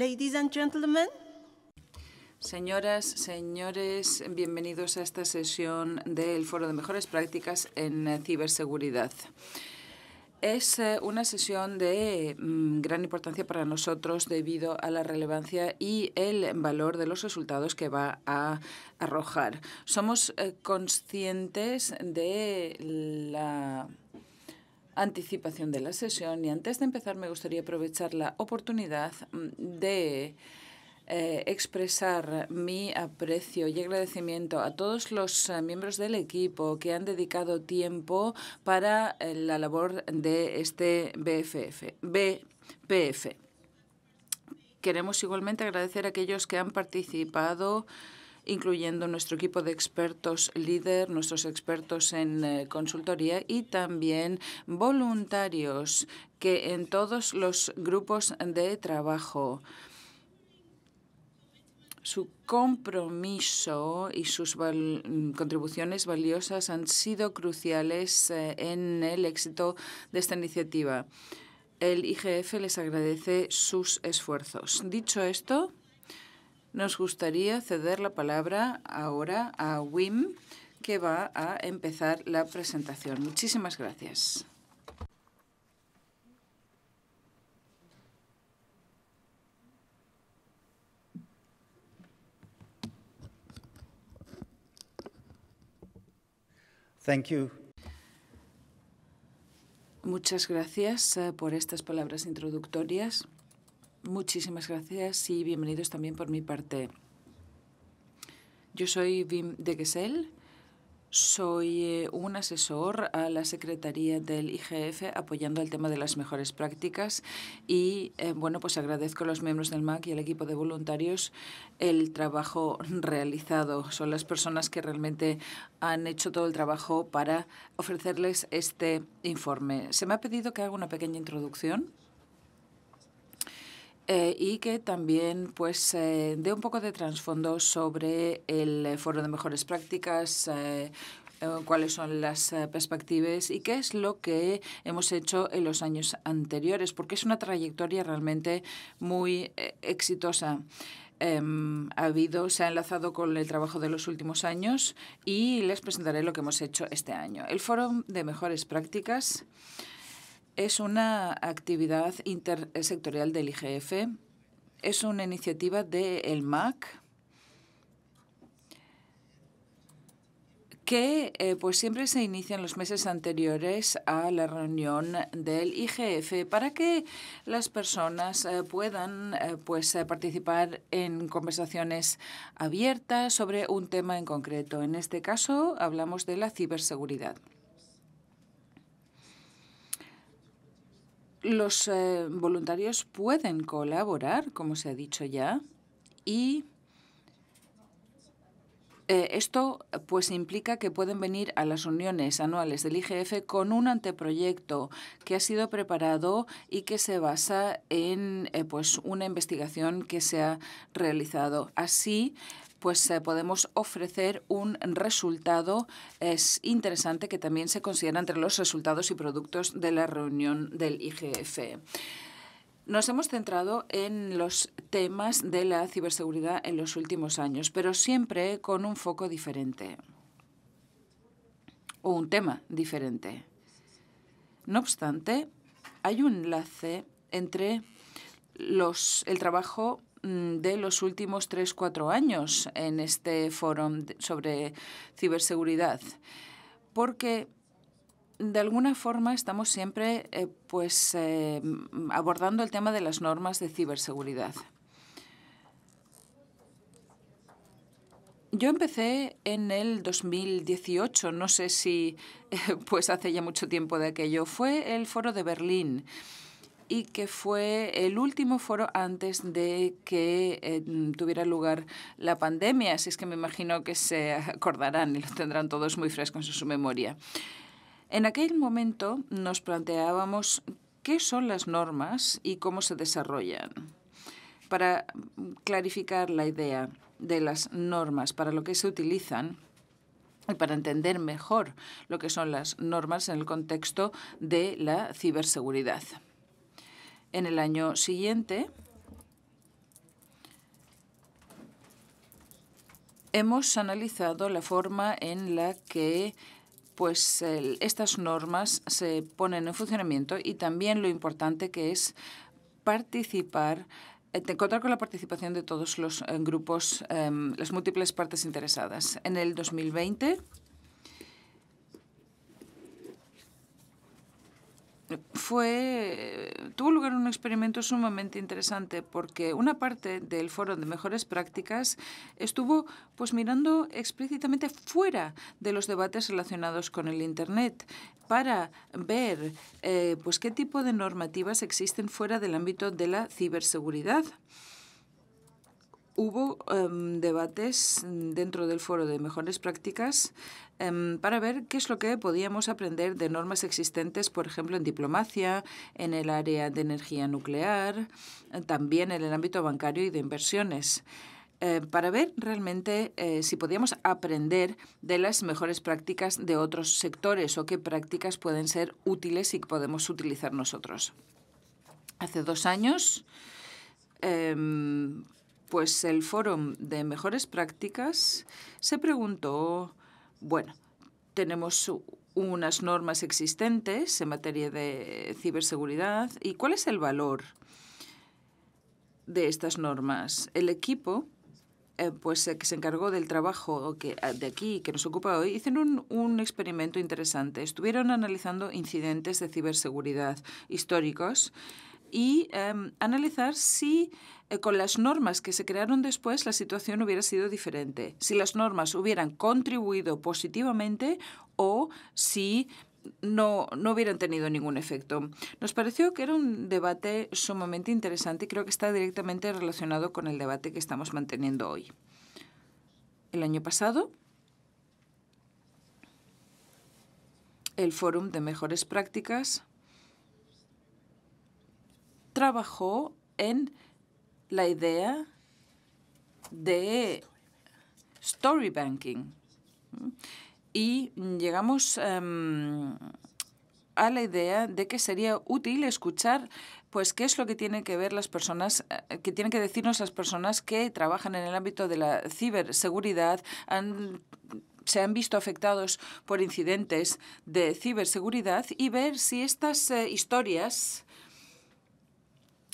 Ladies and Señoras, señores, bienvenidos a esta sesión del Foro de Mejores Prácticas en Ciberseguridad. Es eh, una sesión de mm, gran importancia para nosotros debido a la relevancia y el valor de los resultados que va a arrojar. Somos eh, conscientes de la anticipación de la sesión. Y antes de empezar, me gustaría aprovechar la oportunidad mm, de eh, expresar mi aprecio y agradecimiento a todos los eh, miembros del equipo que han dedicado tiempo para eh, la labor de este BFF, BPF. Queremos igualmente agradecer a aquellos que han participado incluyendo nuestro equipo de expertos líder, nuestros expertos en eh, consultoría y también voluntarios que en todos los grupos de trabajo su compromiso y sus contribuciones valiosas han sido cruciales eh, en el éxito de esta iniciativa. El IGF les agradece sus esfuerzos. Dicho esto, nos gustaría ceder la palabra ahora a Wim, que va a empezar la presentación. Muchísimas gracias. Thank you. Muchas gracias eh, por estas palabras introductorias. Muchísimas gracias y bienvenidos también por mi parte. Yo soy Wim de Gesell, soy eh, un asesor a la Secretaría del IGF apoyando el tema de las mejores prácticas y eh, bueno, pues agradezco a los miembros del MAC y al equipo de voluntarios el trabajo realizado. Son las personas que realmente han hecho todo el trabajo para ofrecerles este informe. Se me ha pedido que haga una pequeña introducción eh, y que también pues eh, dé un poco de trasfondo sobre el eh, foro de mejores prácticas, cuáles son las perspectivas y qué es lo que hemos hecho en los años anteriores, porque es una trayectoria realmente muy exitosa. Em, ha habido, se ha enlazado con el trabajo de los últimos años y les presentaré lo que hemos hecho este año. El Foro de Mejores Prácticas es una actividad intersectorial del IGF, es una iniciativa del MAC que eh, pues siempre se inicia en los meses anteriores a la reunión del IGF para que las personas eh, puedan eh, pues participar en conversaciones abiertas sobre un tema en concreto. En este caso hablamos de la ciberseguridad. Los eh, voluntarios pueden colaborar, como se ha dicho ya, y eh, esto pues implica que pueden venir a las uniones anuales del IGF con un anteproyecto que ha sido preparado y que se basa en eh, pues una investigación que se ha realizado. Así pues eh, podemos ofrecer un resultado es interesante que también se considera entre los resultados y productos de la reunión del IGF. Nos hemos centrado en los temas de la ciberseguridad en los últimos años, pero siempre con un foco diferente o un tema diferente. No obstante, hay un enlace entre los, el trabajo Mm, de los últimos o cuatro años en este foro sobre ciberseguridad, porque de alguna forma estamos siempre eh, pues, eh, abordando el tema de las normas de ciberseguridad. Yo empecé en el 2018, no sé si pues hace ya mucho tiempo de aquello, fue el foro de Berlín y que fue el último foro antes de que eh, tuviera lugar la pandemia. Así es que me imagino que se acordarán y lo tendrán todos muy frescos en su memoria. En aquel momento nos planteábamos qué son las normas y cómo se desarrollan. Para clarificar la idea de las normas, para lo que se utilizan, y para entender mejor lo que son las normas en el contexto de la ciberseguridad. En el año siguiente hemos analizado la forma en la que pues estas normas se ponen en funcionamiento y también lo importante que es participar, encontrar eh, con la participación de todos los eh, grupos, em, las múltiples partes interesadas. En el 2020 fue, eh, tuvo lugar un experimento sumamente interesante porque una parte del foro de mejores prácticas estuvo pues mirando explícitamente fuera de los debates relacionados con el Internet para ver eh, pues qué tipo de normativas existen fuera del ámbito de la ciberseguridad hubo em, debates dentro del foro de mejores prácticas Em, para ver qué es lo que podíamos aprender de normas existentes, por ejemplo, en diplomacia, en el área de energía nuclear, también en el ámbito bancario y de inversiones. Eh, para ver realmente eh, si podíamos aprender de las mejores prácticas de otros sectores o qué prácticas pueden ser útiles y que podemos utilizar nosotros. Hace dos años, em, pues el Fórum de Mejores Prácticas se preguntó bueno, tenemos unas normas existentes en materia de ciberseguridad. ¿Y cuál es el valor de estas normas? El equipo eh, pues, eh, que se encargó del trabajo que, eh, de aquí que nos ocupa hoy, hicieron un experimento interesante. Estuvieron analizando incidentes de ciberseguridad históricos y em, analizar si eh, con las normas que se crearon después la situación hubiera sido diferente, si las normas hubieran contribuido positivamente o si no, no hubieran tenido ningún efecto. Nos pareció que era un debate sumamente interesante y creo que está directamente relacionado con el debate que estamos manteniendo hoy. El año pasado, el Fórum de Mejores Prácticas trabajó en la idea de story banking y llegamos em, a la idea de que sería útil escuchar pues qué es lo que tienen que ver las personas, eh, que tienen que decirnos las personas que trabajan en el ámbito de la ciberseguridad, se han visto afectados por incidentes de ciberseguridad y ver si estas eh, historias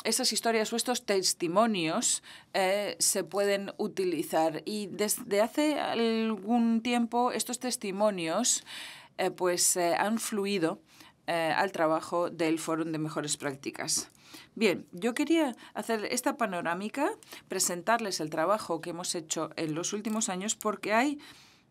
esas historias o estos testimonios eh, se pueden utilizar. Y desde hace algún tiempo estos testimonios eh, pues eh, han fluido al trabajo del Fórum de Mejores Prácticas. Bien, yo quería hacer esta panorámica, presentarles el trabajo que hemos hecho en los últimos años porque hay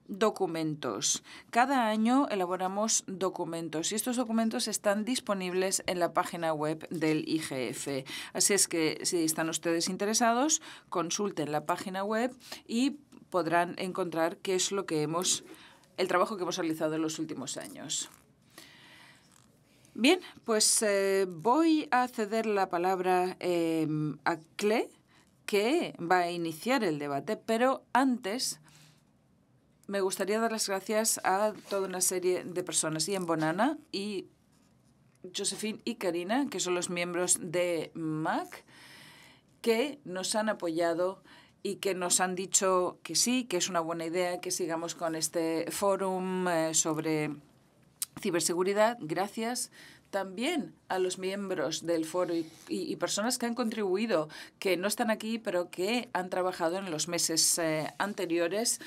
documentos. Cada año elaboramos documentos y estos documentos están disponibles en la página web del IGF. Así es que si están ustedes interesados, consulten la página web y podrán encontrar qué es lo que hemos, el trabajo que hemos realizado en los últimos años. Bien, pues eh, voy a ceder la palabra eh, a Cle, que va a iniciar el debate, pero antes me gustaría dar las gracias a toda una serie de personas, ...y en Bonana y Josephine y Karina, que son los miembros de MAC, que nos han apoyado y que nos han dicho que sí, que es una buena idea que sigamos con este fórum eh, sobre ciberseguridad. Gracias también a los miembros del foro y, personas que han contribuido, que no están aquí, pero que han trabajado en los meses eh, anteriores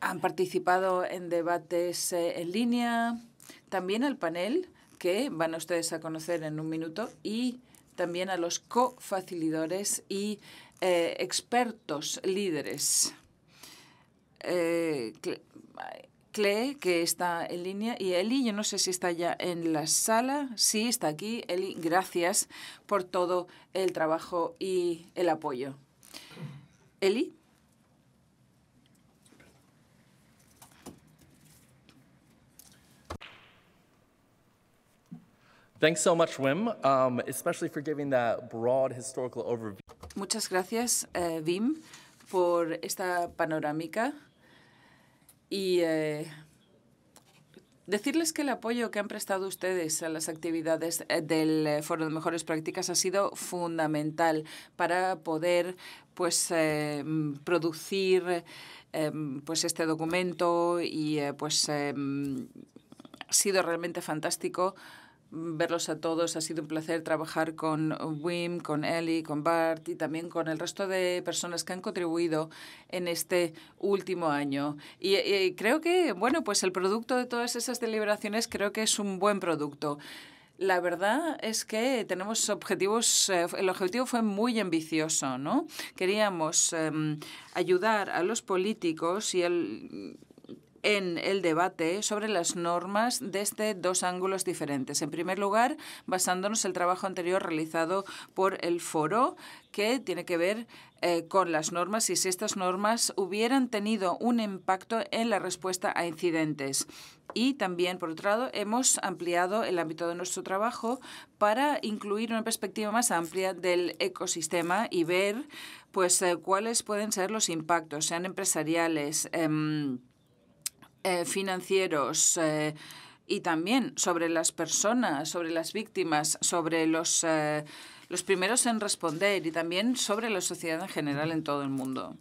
han participado en debates eh, en línea, también al panel que van a ustedes a conocer en un minuto y también a los co y eh, expertos líderes. Eh, Cle, que está en línea, y Eli, yo no sé si está ya en la sala. Sí, está aquí. Eli, gracias por todo el trabajo y el apoyo. Eli. Muchas gracias, eh, Wim, por esta panorámica y eh, decirles que el apoyo que han prestado ustedes a las actividades eh, del Foro de Mejores Prácticas ha sido fundamental para poder pues, producir pues este documento y pues ha sido realmente fantástico verlos a todos. Ha sido un placer trabajar con Wim, con Ellie, con Bart y también con el resto de personas que han contribuido en este último año. Y, creo que, bueno, pues el producto de todas esas deliberaciones creo que es un buen producto. La verdad es que tenemos objetivos, eh, el objetivo fue muy ambicioso, ¿no? Queríamos em, ayudar a los políticos y el, en el debate sobre las normas desde dos ángulos diferentes. En primer lugar, basándonos en el trabajo anterior realizado por el foro, que tiene que ver eh, con las normas y si estas normas hubieran tenido un impacto en la respuesta a incidentes. Y también, por otro lado, hemos ampliado el ámbito de nuestro trabajo para incluir una perspectiva más amplia del ecosistema y ver pues, eh, cuáles pueden ser los impactos, sean empresariales, em, eh, financieros. Eh, y también sobre las personas, sobre las víctimas, sobre eh, los, primeros en responder y también sobre la sociedad en general en todo el mundo.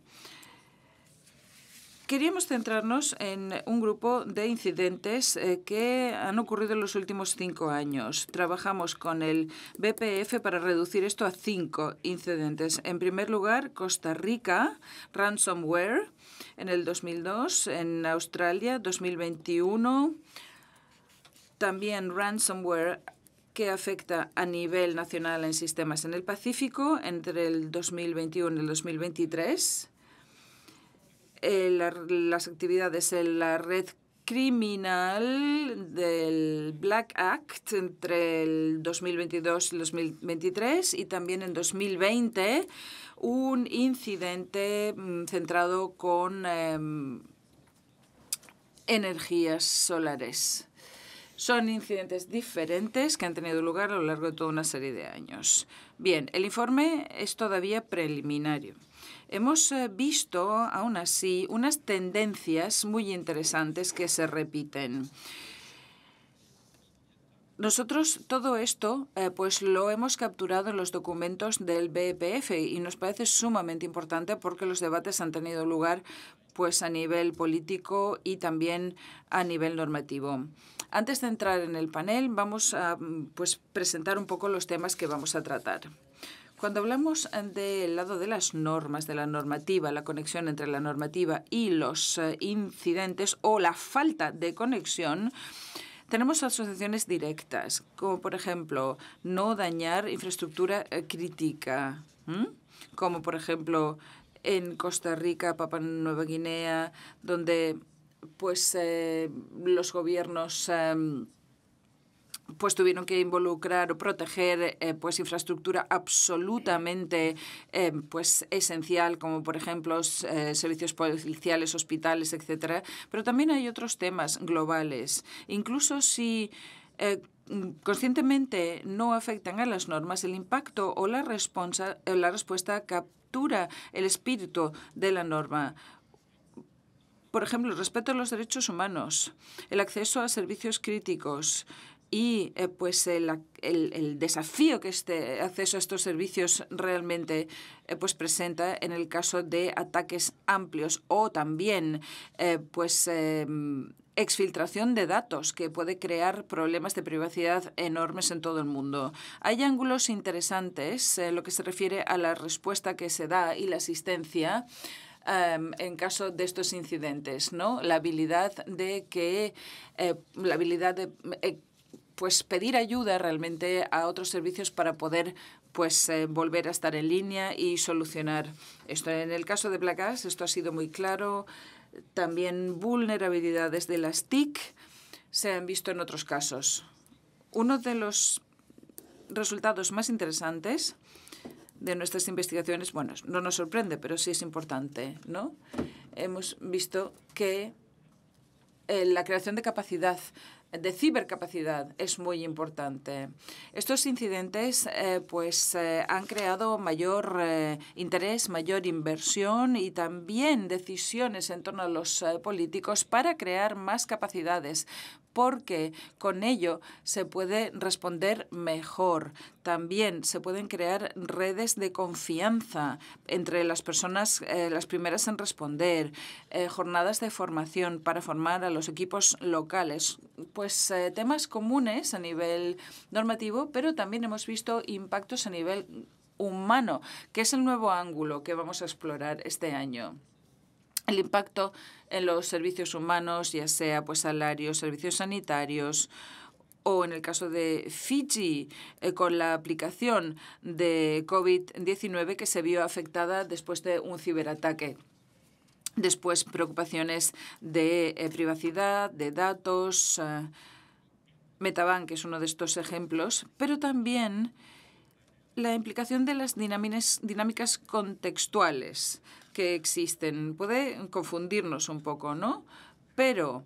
Queríamos centrarnos en un grupo de incidentes que han ocurrido en los últimos cinco años. Trabajamos con el BPF para reducir esto a cinco incidentes. En primer lugar, Costa Rica, ransomware, en el 2002, en Australia 2021, también ransomware que afecta a nivel nacional en sistemas en el Pacífico entre el 2021 y el 2023. Eh, las actividades en la red criminal del Black Act entre el 2022 y el 2023 y también en 2020 un incidente mm, centrado con em, energías solares. Son incidentes diferentes que han tenido lugar a lo largo de toda una serie de años. Bien, el informe es todavía preliminario. Hemos eh, visto, aún así, unas tendencias muy interesantes que se repiten. Nosotros todo esto eh, pues lo hemos capturado en los documentos del BPF y nos parece sumamente importante porque los debates han tenido lugar pues a nivel político y también a nivel normativo. Antes de entrar en el panel vamos a mm, pues, presentar un poco los temas que vamos a tratar. Cuando hablamos eh, del lado de las normas, de la normativa, la conexión entre la normativa y los eh, incidentes o la falta de conexión, tenemos asociaciones directas, como por ejemplo no dañar infraestructura eh, crítica, como por ejemplo en Costa Rica, Papua Nueva Guinea, donde pues los gobiernos em, pues tuvieron que involucrar o proteger eh, pues infraestructura absolutamente eh, pues esencial como por ejemplo eh, servicios policiales hospitales etcétera pero también hay otros temas globales incluso si conscientemente no afectan a las normas el impacto o la respuesta la respuesta captura el espíritu de la norma por ejemplo, el respeto a los derechos humanos, el acceso a servicios críticos, y eh, pues el, el, desafío que este acceso a estos servicios realmente eh, pues presenta en el caso de ataques amplios o también eh, pues em, exfiltración de datos que puede crear problemas de privacidad enormes en todo el mundo. Hay ángulos interesantes en lo que se refiere a la respuesta que se da y la asistencia em, en caso de estos incidentes, ¿no? La habilidad de que la habilidad de pues pedir ayuda realmente a otros servicios para poder pues eh, volver a estar en línea y solucionar esto. En el caso de Black esto ha sido muy claro. También vulnerabilidades de las TIC se han visto en otros casos. Uno de los resultados más interesantes de nuestras investigaciones, bueno, no nos sorprende, pero sí es importante, ¿no? Hemos visto que eh, la creación de capacidad de cibercapacidad es muy importante. Estos incidentes eh, pues, eh, han creado mayor eh, interés, mayor inversión y también decisiones en torno a los políticos para crear más capacidades porque con ello se puede responder mejor. También se pueden crear redes de confianza entre las personas, eh, las primeras en responder, eh, jornadas de formación para formar a los equipos locales. Pues eh, temas comunes a nivel normativo, pero también hemos visto impactos a nivel humano, que es el nuevo ángulo que vamos a explorar este año el impacto en los servicios humanos, ya sea pues salarios, servicios sanitarios o en el caso de Fiji, eh, con la aplicación de COVID-19 que se vio afectada después de un ciberataque. Después, preocupaciones de eh, privacidad, de datos. Eh, Metabank es uno de estos ejemplos, pero también la implicación de las dinámicas contextuales que existen. Puede confundirnos un poco, ¿no? Pero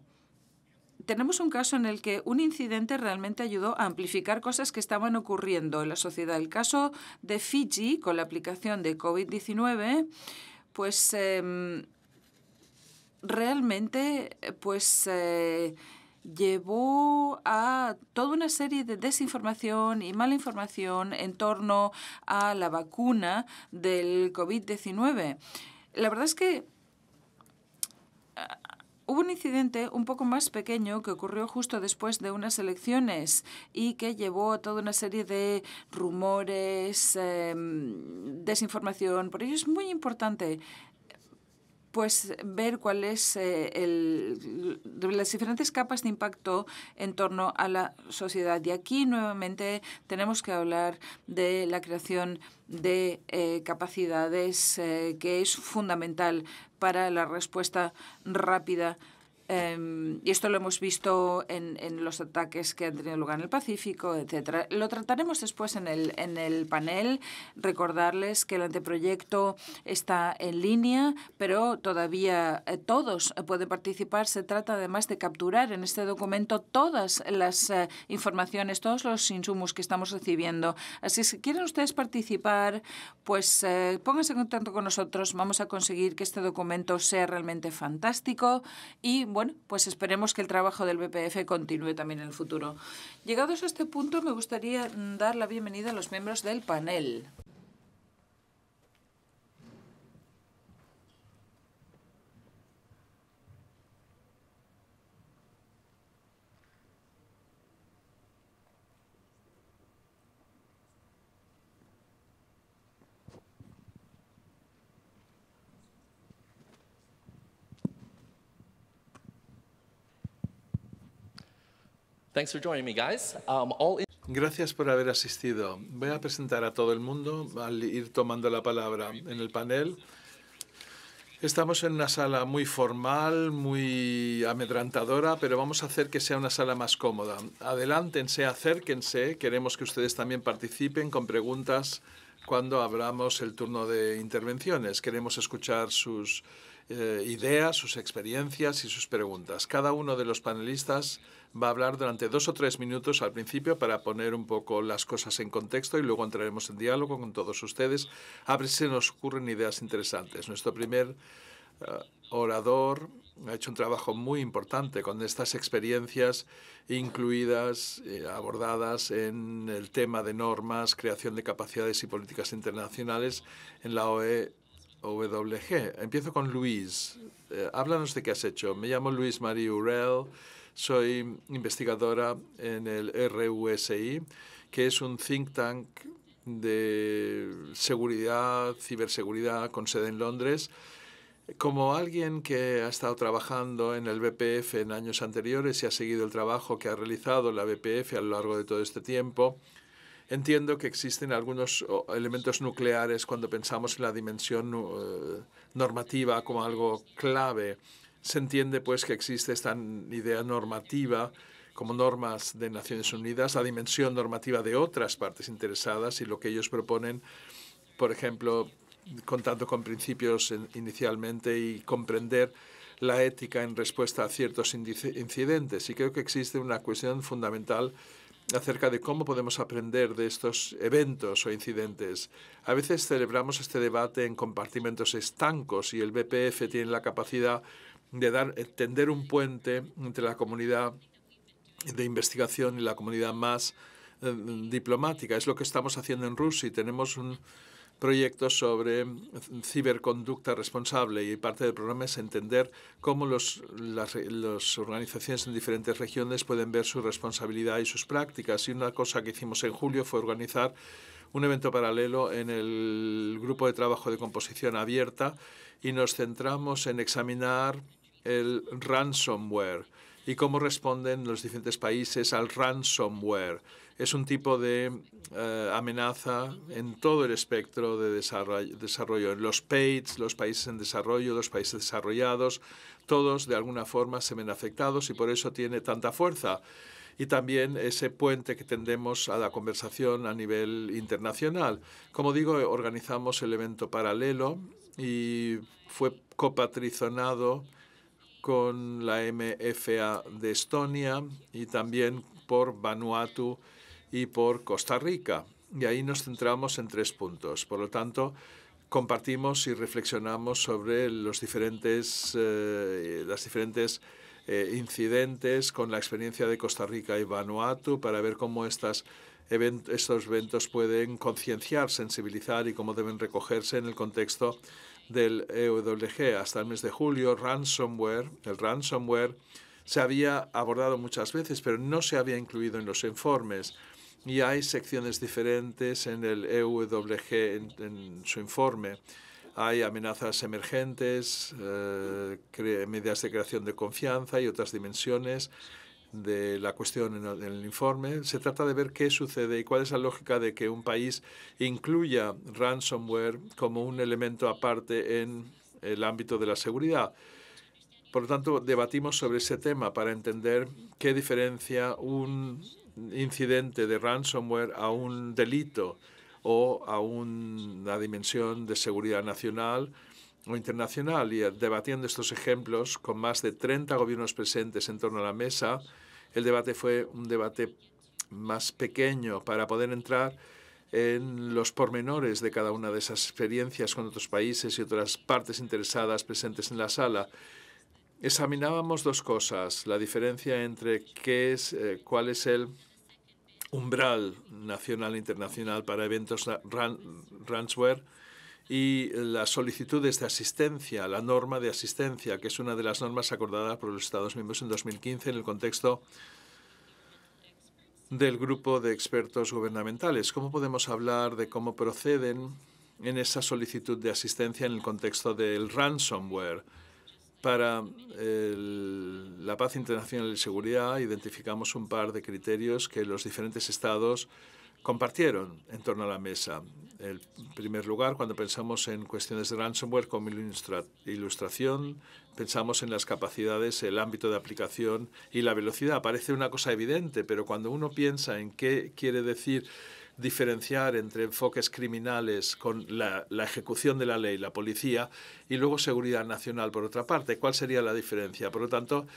tenemos un caso en el que un incidente realmente ayudó a amplificar cosas que estaban ocurriendo en la sociedad. El caso de Fiji con la aplicación de COVID-19, pues em, realmente pues eh, llevó a toda una serie de desinformación y mala información en torno a la vacuna del COVID-19. La verdad es que ah, Hubo un incidente un poco más pequeño que ocurrió justo después de unas elecciones y que llevó a toda una serie de rumores, em, desinformación. Por ello es muy importante pues ver cuál es eh, las diferentes capas de impacto en torno a la sociedad. Y aquí nuevamente tenemos que hablar de la creación de eh, capacidades eh, que es fundamental para la respuesta rápida Em, y esto lo hemos visto en, los ataques que han tenido lugar en el Pacífico, etcétera. Lo trataremos después en el, en el panel. Recordarles que el anteproyecto está en línea, pero todavía eh, todos pueden participar. Se trata además de capturar en este documento todas las eh, informaciones, todos los insumos que estamos recibiendo. Así que si quieren ustedes participar, pues eh, pónganse en contacto con nosotros. Vamos a conseguir que este documento sea realmente fantástico y bueno, pues esperemos que el trabajo del BPF continúe también en el futuro. Llegados a este punto, me gustaría mm, dar la bienvenida a los miembros del panel. Um, Gracias por haber asistido. Voy a presentar a todo el mundo al ir tomando la palabra en el panel. Estamos en una sala muy formal, muy amedrantadora, pero vamos a hacer que sea una sala más cómoda. Adelántense, acérquense. Queremos que ustedes también participen con preguntas cuando abramos el turno de intervenciones. Queremos escuchar sus eh, ideas, sus experiencias y sus preguntas. Cada uno de los panelistas va a hablar durante dos o tres minutos al principio para poner un poco las cosas en contexto y luego entraremos en diálogo con todos ustedes. A ver se nos ocurren ideas interesantes. Nuestro primer eh, orador ha hecho un trabajo muy importante con estas experiencias incluidas, eh, abordadas en el tema de normas, creación de capacidades y políticas internacionales en la OE WG, Empiezo con Luis. Eh, háblanos de qué has hecho. Me llamo Luis Marie Urel, soy investigadora en el RUSI, que es un think tank de seguridad, ciberseguridad con sede en Londres. Como alguien que ha estado trabajando en el BPF en años anteriores y ha seguido el trabajo que ha realizado la BPF a lo largo de todo este tiempo, Entiendo que existen algunos elementos nucleares cuando pensamos en la dimensión eh, normativa como algo clave. Se entiende pues que existe esta idea normativa como normas de Naciones Unidas, la dimensión normativa de otras partes interesadas y lo que ellos proponen, por ejemplo, contando con principios inicialmente y comprender la ética en respuesta a ciertos incidentes. Y creo que existe una cuestión fundamental acerca de cómo podemos aprender de estos eventos o incidentes. A veces celebramos este debate en compartimentos estancos y el BPF tiene la capacidad de dar, eh, tender un puente entre la comunidad de investigación y la comunidad más eh, diplomática. Es lo que estamos haciendo en Rusia y tenemos un, proyectos sobre mm, ciberconducta responsable y parte del programa es entender cómo los, las, las, organizaciones en diferentes regiones pueden ver su responsabilidad y sus prácticas. Y una cosa que hicimos en julio fue organizar un evento paralelo en el grupo de trabajo de composición abierta y nos centramos en examinar el ransomware y cómo responden los diferentes países al ransomware es un tipo de eh, amenaza en todo el espectro de desarrollo, en los PAIDs, los países en desarrollo, los países desarrollados, todos de alguna forma se ven afectados y por eso tiene tanta fuerza y también ese puente que tendemos a la conversación a nivel internacional. Como digo, organizamos el evento paralelo y fue copatrizonado con la MFA de Estonia y también por Vanuatu y por Costa Rica. Y ahí nos centramos en tres puntos. Por lo tanto, compartimos y reflexionamos sobre los diferentes, eh, las diferentes eh, incidentes con la experiencia de Costa Rica y Vanuatu para ver cómo estas estos eventos pueden concienciar, sensibilizar y cómo deben recogerse en el contexto del EWG. Hasta el mes de julio, ransomware, el ransomware se había abordado muchas veces, pero no se había incluido en los informes y hay secciones diferentes en el EWG en, su informe. Hay amenazas emergentes, eh, medidas de creación de confianza y otras dimensiones de la cuestión en el, informe. Se trata de ver qué sucede y cuál es la lógica de que un país incluya ransomware como un elemento aparte en el ámbito de la seguridad. Por lo tanto, debatimos sobre ese tema para entender qué diferencia un incidente de ransomware a un delito o a una dimensión de seguridad nacional o internacional. Y eh, debatiendo estos ejemplos con más de 30 gobiernos presentes en torno a la mesa, el debate fue un debate más pequeño para poder entrar en los pormenores de cada una de esas experiencias con otros países y otras partes interesadas presentes en la sala. Examinábamos dos cosas, la diferencia entre qué es, eh, cuál es el umbral nacional e internacional para eventos ransomware y las solicitudes de asistencia, la norma de asistencia, que es una de las normas acordadas por los Estados miembros en 2015 en el contexto del grupo de expertos gubernamentales. ¿Cómo podemos hablar de cómo proceden en esa solicitud de asistencia en el contexto del ransomware? Para la paz internacional y seguridad identificamos un par de criterios que los diferentes estados compartieron en torno a la mesa. En primer lugar, cuando pensamos en cuestiones de ransomware como ilustración, pensamos en las capacidades, el ámbito de aplicación y la velocidad. Parece una cosa evidente, pero cuando uno piensa en qué quiere decir diferenciar entre enfoques criminales con la, ejecución de la ley, la policía, y luego seguridad nacional, por otra parte. ¿Cuál sería la diferencia? Por lo tanto,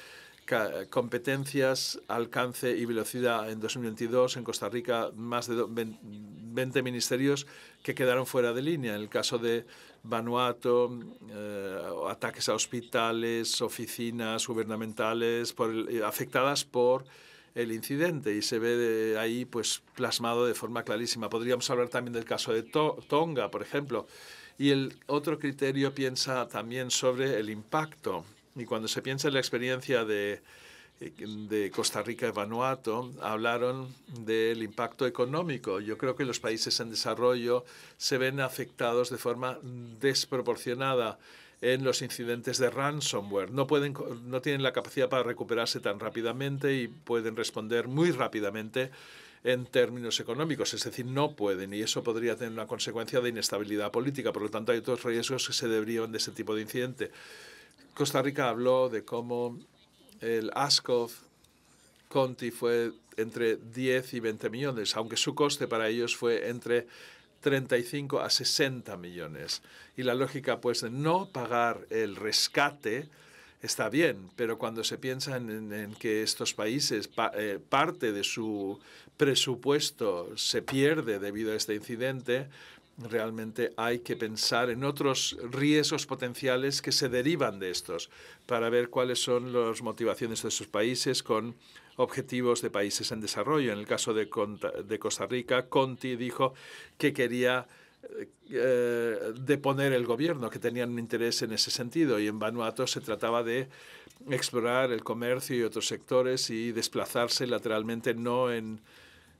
competencias, alcance y velocidad en 2022 en Costa Rica, más de 20 ministerios que quedaron fuera de línea. En el caso de Vanuatu, eh, ataques a hospitales, oficinas gubernamentales eh, afectadas por el incidente y se ve ahí pues plasmado de forma clarísima. Podríamos hablar también del caso de Tonga, por ejemplo. Y el otro criterio piensa también sobre el impacto. Y cuando se piensa en la experiencia de, de Costa Rica y Vanuatu hablaron del impacto económico. Yo creo que los países en desarrollo se ven afectados de forma desproporcionada en los incidentes de ransomware. No, pueden, no tienen la capacidad para recuperarse tan rápidamente y pueden responder muy rápidamente en términos económicos, es decir, no pueden y eso podría tener una consecuencia de inestabilidad política. Por lo tanto, hay otros riesgos que se deberían de ese tipo de incidente. Costa Rica habló de cómo el ASCOF Conti fue entre 10 y 20 millones, aunque su coste para ellos fue entre 35 a 60 millones. Y la lógica pues de no pagar el rescate está bien, pero cuando se piensa en, que estos países eh, parte de su presupuesto se pierde debido a este incidente, realmente hay que pensar en otros riesgos potenciales que se derivan de estos para ver cuáles son las motivaciones de sus países con objetivos de países en desarrollo. En el caso de, Costa Rica, Conti dijo que quería eh, deponer el gobierno, que tenían un interés en ese sentido. Y en Vanuatu se trataba de explorar el comercio y otros sectores y desplazarse lateralmente, no en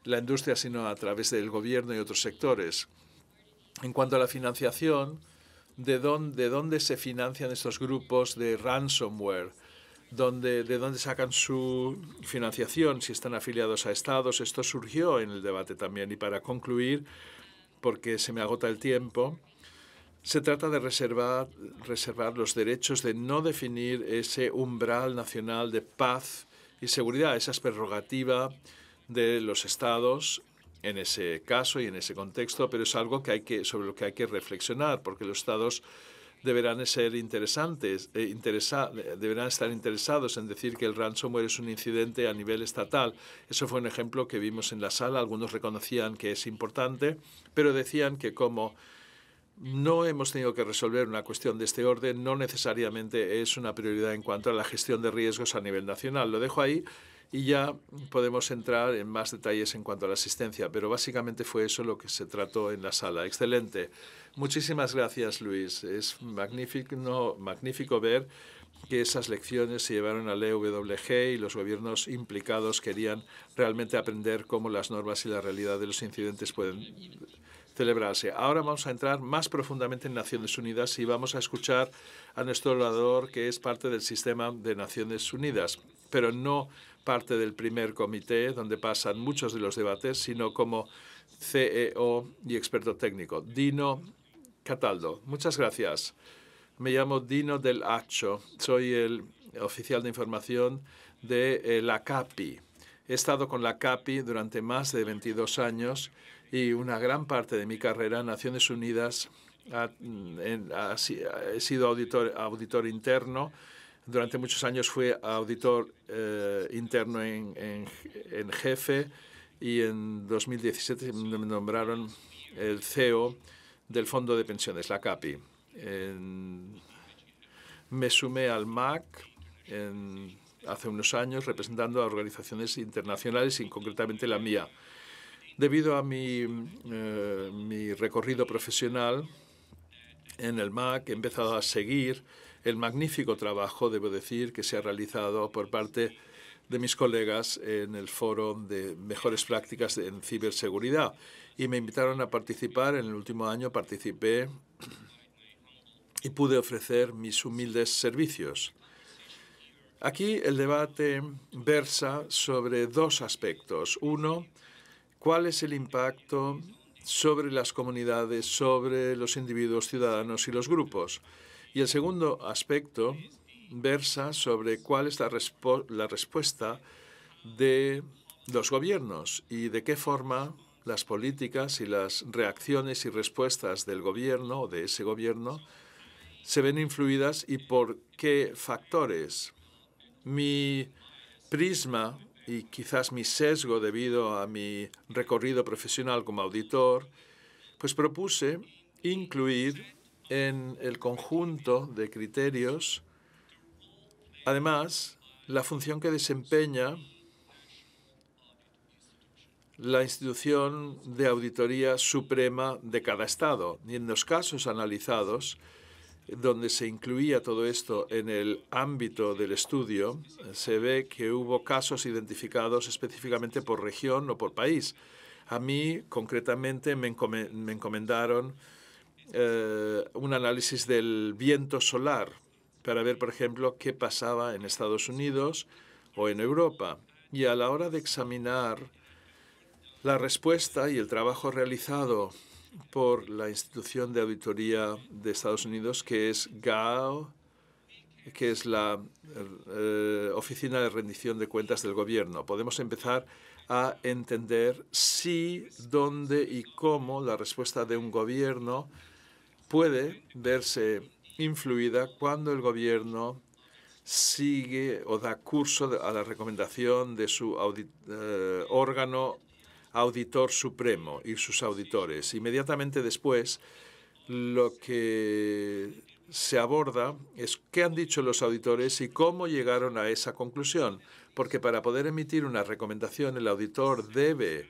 la industria, sino a través del gobierno y otros sectores. En cuanto a la financiación, de dónde se financian estos grupos de ransomware? donde, de dónde sacan su financiación, si están afiliados a estados. Esto surgió en el debate también. Y para concluir, porque se me agota el tiempo, se trata de reservar, reservar los derechos de no definir ese umbral nacional de paz y seguridad, esa es prerrogativa de los estados en ese caso y en ese contexto, pero es algo que hay que, sobre lo que hay que reflexionar, porque los estados deberán, ser interesantes, eh, deberán estar interesados en decir que el ransomware es un incidente a nivel estatal. Eso fue un ejemplo que vimos en la sala. Algunos reconocían que es importante, pero decían que como no hemos tenido que resolver una cuestión de este orden, no necesariamente es una prioridad en cuanto a la gestión de riesgos a nivel nacional. Lo dejo ahí y ya podemos entrar en más detalles en cuanto a la asistencia, pero básicamente fue eso lo que se trató en la sala. Excelente. Muchísimas gracias, Luis. Es magnífico, magnífico ver que esas lecciones se llevaron a la EWG y los gobiernos implicados querían realmente aprender cómo las normas y la realidad de los incidentes pueden celebrarse. Ahora vamos a entrar más profundamente en Naciones Unidas y vamos a escuchar a nuestro orador que es parte del sistema de Naciones Unidas, pero no parte del primer comité donde pasan muchos de los debates, sino como CEO y experto técnico. Dino Cataldo. Muchas gracias. Me llamo Dino del Hacho. Soy el oficial de información de eh, la CAPI. He estado con la CAPI durante más de 22 años y una gran parte de mi carrera en Naciones Unidas mm, he sido auditor, interno. Durante muchos años fui auditor eh, interno en, en, jefe y en 2017 me nombraron el CEO del Fondo de Pensiones, la CAPI. me sumé al MAC hace unos años representando a organizaciones internacionales y concretamente la mía. Debido a mi, eh, mi recorrido profesional en el MAC, he empezado a seguir el magnífico trabajo, debo decir, que se ha realizado por parte de mis colegas en el foro de mejores prácticas en ciberseguridad y me invitaron a participar. En el último año participé y pude ofrecer mis humildes servicios. Aquí el debate versa sobre dos aspectos. Uno, cuál es el impacto sobre las comunidades, sobre los individuos ciudadanos y los grupos. Y el segundo aspecto versa sobre cuál es la, respuesta de los gobiernos y de qué forma las políticas y las reacciones y respuestas del gobierno o de ese gobierno se ven influidas y por qué factores. Mi prisma y quizás mi sesgo debido a mi recorrido profesional como auditor, pues propuse incluir en el conjunto de criterios, además, la función que desempeña la institución de auditoría suprema de cada Estado. Y en los casos analizados, donde se incluía todo esto en el ámbito del estudio, se ve que hubo casos identificados específicamente por región o por país. A mí, concretamente, me, encomendaron eh, un análisis del viento solar para ver, por ejemplo, qué pasaba en Estados Unidos o en Europa. Y a la hora de examinar la respuesta y el trabajo realizado por la institución de auditoría de Estados Unidos, que es GAO, que es la eh, Oficina de Rendición de Cuentas del Gobierno. Podemos empezar a entender si, dónde y cómo la respuesta de un gobierno puede verse influida cuando el gobierno sigue o da curso a la recomendación de su eh, órgano auditor supremo y sus auditores. Inmediatamente después, lo que se aborda es qué han dicho los auditores y cómo llegaron a esa conclusión, porque para poder emitir una recomendación el auditor debe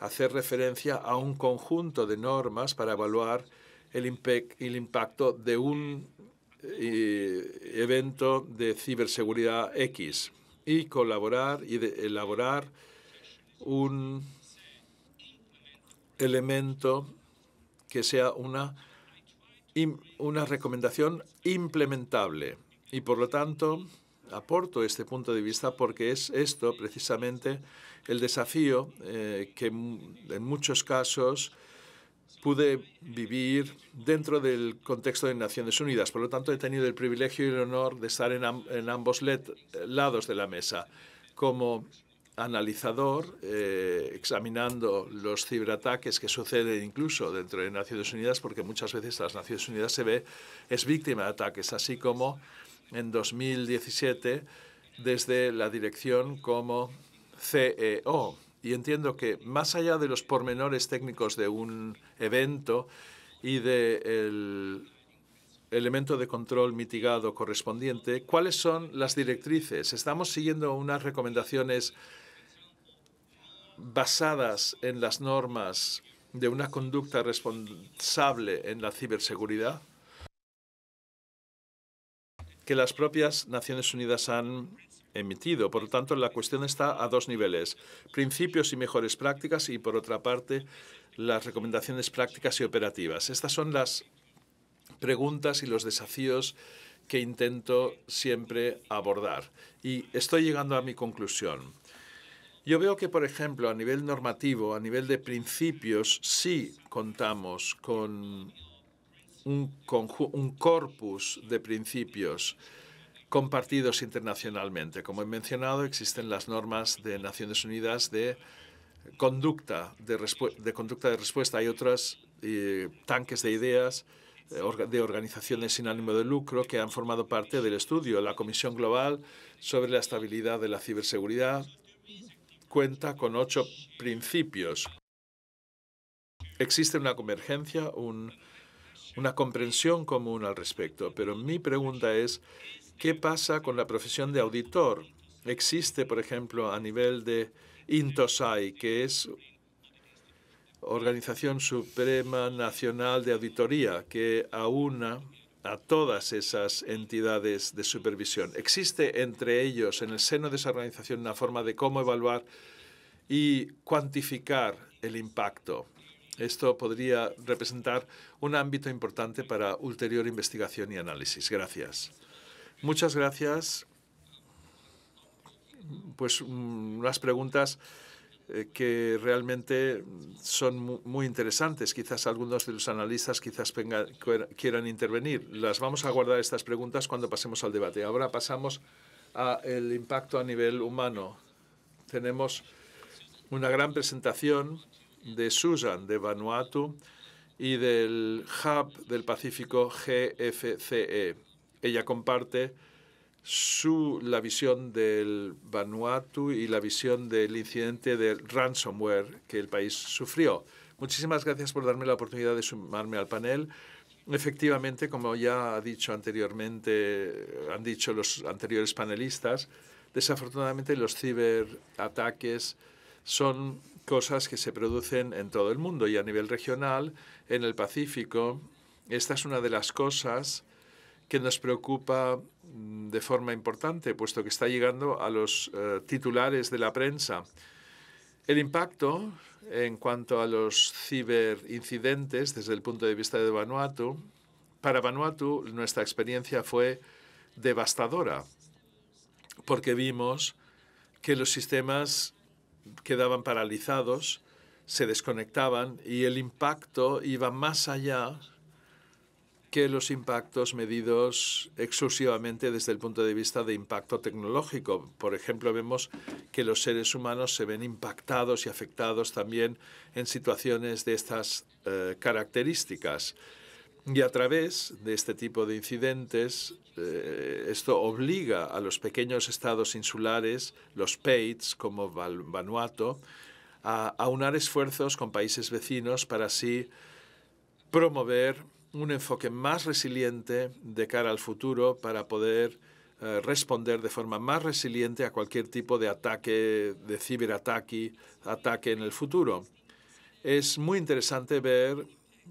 hacer referencia a un conjunto de normas para evaluar el, impacto de un eh, evento de ciberseguridad X y colaborar y elaborar un elemento que sea una, una recomendación implementable. Y por lo tanto, aporto este punto de vista porque es esto precisamente el desafío eh, que en muchos casos pude vivir dentro del contexto de Naciones Unidas. Por lo tanto, he tenido el privilegio y el honor de estar en, en ambos lados de la mesa, como analizador eh, examinando los ciberataques que suceden incluso dentro de Naciones Unidas, porque muchas veces las Naciones Unidas se ve es víctima de ataques, así como en 2017 desde la dirección como CEO. Y entiendo que más allá de los pormenores técnicos de un evento y del elemento de control mitigado correspondiente, ¿cuáles son las directrices? ¿Estamos siguiendo unas recomendaciones basadas en las normas de una conducta responsable en la ciberseguridad que las propias Naciones Unidas han emitido. Por lo tanto, la cuestión está a dos niveles, principios y mejores prácticas y, por otra parte, las recomendaciones prácticas y operativas. Estas son las preguntas y los desafíos que intento siempre abordar. Y estoy llegando a mi conclusión. Yo veo que, por ejemplo, a nivel normativo, a nivel de principios, sí contamos con un, corpus de principios compartidos internacionalmente. Como he mencionado, existen las normas de Naciones Unidas de conducta de, conducta de respuesta. Hay otros eh, tanques de ideas eh, de organizaciones sin ánimo de lucro que han formado parte del estudio. La Comisión Global sobre la Estabilidad de la Ciberseguridad, cuenta con ocho principios. Existe una convergencia, una comprensión común al respecto, pero mi pregunta es, ¿qué pasa con la profesión de auditor? Existe, por ejemplo, a nivel de Intosai, que es Organización Suprema Nacional de Auditoría, que aúna a todas esas entidades de supervisión. Existe entre ellos, en el seno de esa organización, una forma de cómo evaluar y cuantificar el impacto. Esto podría representar un ámbito importante para ulterior investigación y análisis. Gracias. Muchas gracias. Pues unas mm, preguntas eh, que realmente son muy, interesantes. Quizás algunos de los analistas quizás quieran intervenir. Las vamos a guardar estas preguntas cuando pasemos al debate. Ahora pasamos al impacto a nivel humano. Tenemos una gran presentación de Susan de Vanuatu y del Hub del Pacífico GFCE. Ella comparte su, la visión del Vanuatu y la visión del incidente del ransomware que el país sufrió. Muchísimas gracias por darme la oportunidad de sumarme al panel. Efectivamente, como ya ha dicho anteriormente, han dicho los anteriores panelistas, desafortunadamente los ciberataques son cosas que se producen en todo el mundo y a nivel regional, en el Pacífico. Esta es una de las cosas que nos preocupa Mm, de forma importante, puesto que está llegando a los eh, titulares de la prensa. El impacto en cuanto a los ciberincidentes desde el punto de vista de Vanuatu, para Vanuatu nuestra experiencia fue devastadora, porque vimos que los sistemas quedaban paralizados, se desconectaban y el impacto iba más allá que los impactos medidos exclusivamente desde el punto de vista de impacto tecnológico. Por ejemplo, vemos que los seres humanos se ven impactados y afectados también en situaciones de estas eh, características. Y a través de este tipo de incidentes, eh, esto obliga a los pequeños estados insulares, los PAITs como Vanuatu, a aunar esfuerzos con países vecinos para así promover un enfoque más resiliente de cara al futuro para poder eh, responder de forma más resiliente a cualquier tipo de ataque, de ciberataque, ataque en el futuro. Es muy interesante ver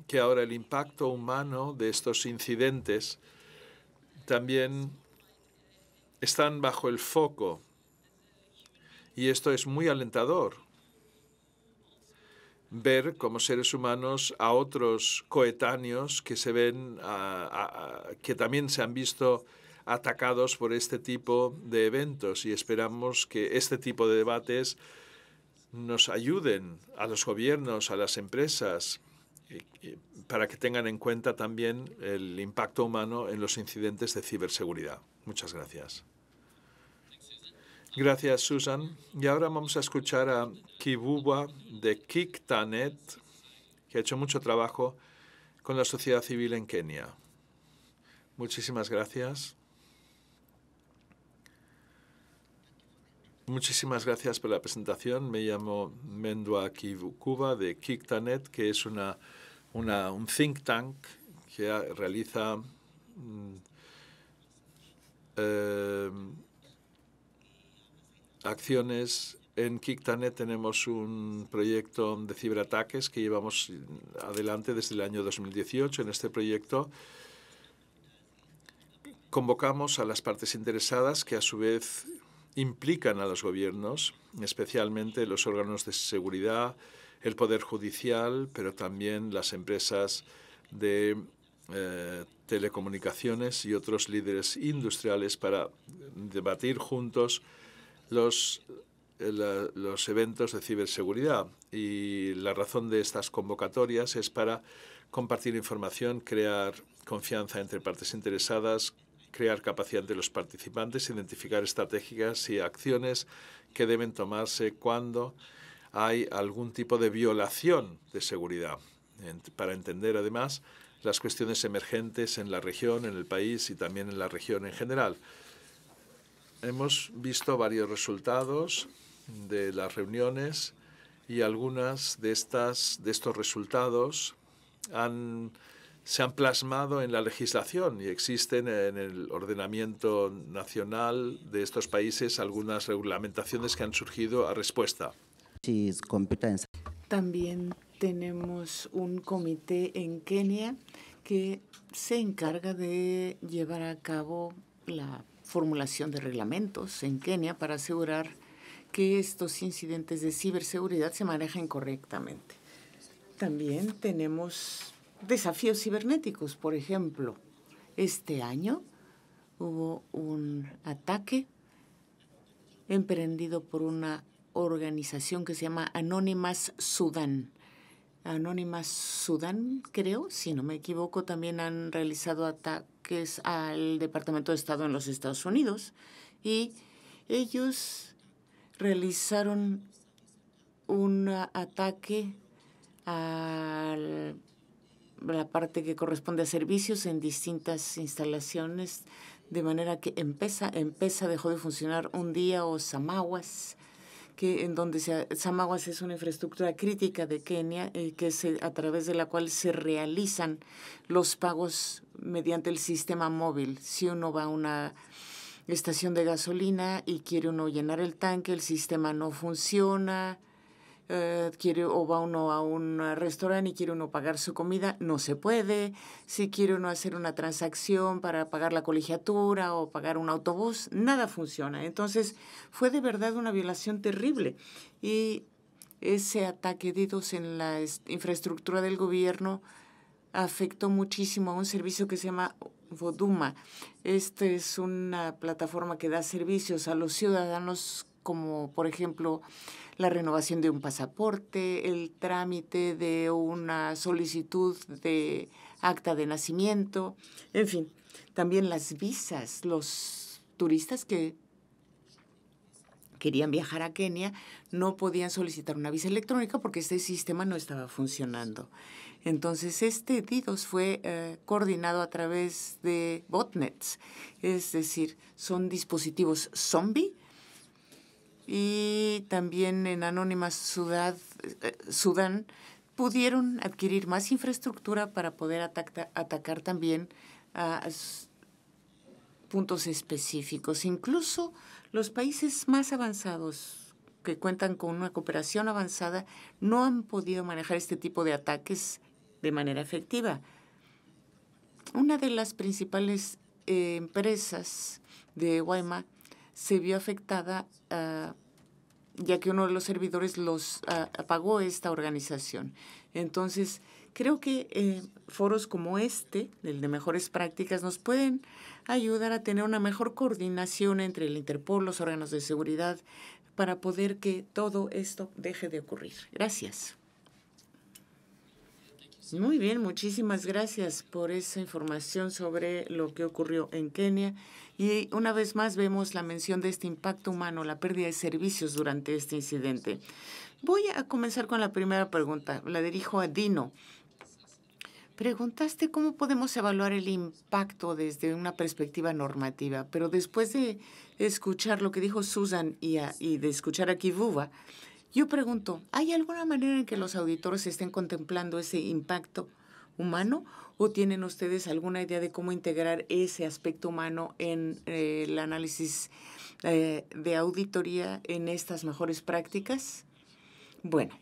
que ahora el impacto humano de estos incidentes también están bajo el foco. Y esto es muy alentador ver como seres humanos a otros coetáneos que se ven, que también se han visto atacados por este tipo de eventos y esperamos que este tipo de debates nos ayuden a los gobiernos, a las empresas, para que tengan en cuenta también el impacto humano en los incidentes de ciberseguridad. Muchas gracias. Gracias, Susan. Y ahora vamos a escuchar a Kibuba de Kiktanet, que ha hecho mucho trabajo con la sociedad civil en Kenia. Muchísimas gracias. Muchísimas gracias por la presentación. Me llamo Mendoa Kibuba de Kiktanet, que es una, un think tank que realiza mm, eh, acciones. En Kiktanet tenemos un proyecto de ciberataques que llevamos adelante desde el año 2018. En este proyecto convocamos a las partes interesadas que a su vez implican a los gobiernos, especialmente los órganos de seguridad, el Poder Judicial, pero también las empresas de eh, telecomunicaciones y otros líderes industriales para debatir juntos los, eh, los eventos de ciberseguridad. Y la razón de estas convocatorias es para compartir información, crear confianza entre partes interesadas, crear capacidad de los participantes, identificar estrategias y acciones que deben tomarse cuando hay algún tipo de violación de seguridad, para entender además las cuestiones emergentes en la región, en el país y también en la región en general hemos visto varios resultados de las reuniones y algunas de, estas, de estos resultados se han plasmado en la legislación y existen en el ordenamiento nacional de estos países algunas regulamentaciones que han surgido a respuesta. También tenemos un comité en Kenia que se encarga de llevar a cabo la formulación de reglamentos en Kenia para asegurar que estos incidentes de ciberseguridad se manejen correctamente. También tenemos desafíos cibernéticos. Por ejemplo, este año hubo un ataque emprendido por una organización que se llama Anonymous Sudan, Anónima Sudán, creo, si no me equivoco, también han realizado ataques al Departamento de Estado en los Estados Unidos y ellos realizaron un ataque a la parte que corresponde a servicios en distintas instalaciones, de manera que Empeza, dejó de funcionar un día o Samawas que en donde se, Samaguas es una infraestructura crítica de Kenia, eh, que se, a través de la cual se realizan los pagos mediante el sistema móvil. Si uno va a una estación de gasolina y quiere uno llenar el tanque, el sistema no funciona, eh, o va uno a un restaurante y quiere uno pagar su comida, no se puede. Si quiere uno hacer una transacción para pagar la colegiatura o pagar un autobús, nada funciona. Entonces fue de verdad una violación terrible. Y ese ataque de dos en la infraestructura del gobierno afectó muchísimo a un servicio que se llama Voduma. Esta es una plataforma que da servicios a los ciudadanos como por ejemplo la renovación de un pasaporte, el trámite de una solicitud de acta de nacimiento, en fin, también las visas, los turistas que querían viajar a Kenia no podían solicitar una visa electrónica porque este sistema no estaba funcionando. Entonces, este DIDOS fue eh, coordinado a través de botnets, es decir, son dispositivos zombie y también en Anónimas Ciudad eh, Sudán pudieron adquirir más infraestructura para poder atacar también a, puntos específicos. Incluso los países más avanzados que cuentan con una cooperación avanzada no han podido manejar este tipo de ataques de manera efectiva. Una de las principales eh, empresas de Weimar se vio afectada ah, ya que uno de los servidores los ah, apagó esta organización. Entonces, creo que eh, foros como este, el de mejores prácticas, nos pueden ayudar a tener una mejor coordinación entre el Interpol, los órganos de seguridad, para poder que todo esto deje de ocurrir. Gracias. Muy bien, muchísimas gracias por esa información sobre lo que ocurrió en Kenia. Y una vez más vemos la mención de este impacto humano, la pérdida de servicios durante este incidente. Voy a comenzar con la primera pregunta. La dirijo a Dino. Preguntaste cómo podemos evaluar el impacto desde una perspectiva normativa, pero después de escuchar lo que dijo Susan y, de escuchar a Kivuva, yo pregunto, ¿hay alguna manera en que los auditores estén contemplando ese impacto humano o tienen ustedes alguna idea de cómo integrar ese aspecto humano en eh, el análisis eh, de auditoría en estas mejores prácticas? Bueno,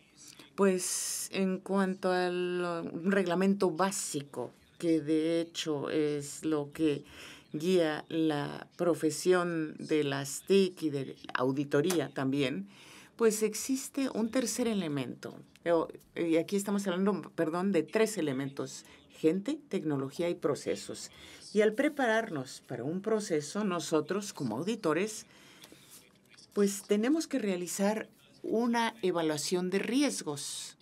pues en cuanto al reglamento básico, que de hecho es lo que guía la profesión de las TIC y de auditoría también, pues existe un tercer elemento. Y aquí estamos hablando, perdón, de tres elementos, gente, tecnología y procesos. Y al prepararnos para un proceso, nosotros como auditores, pues tenemos que realizar una evaluación de riesgos,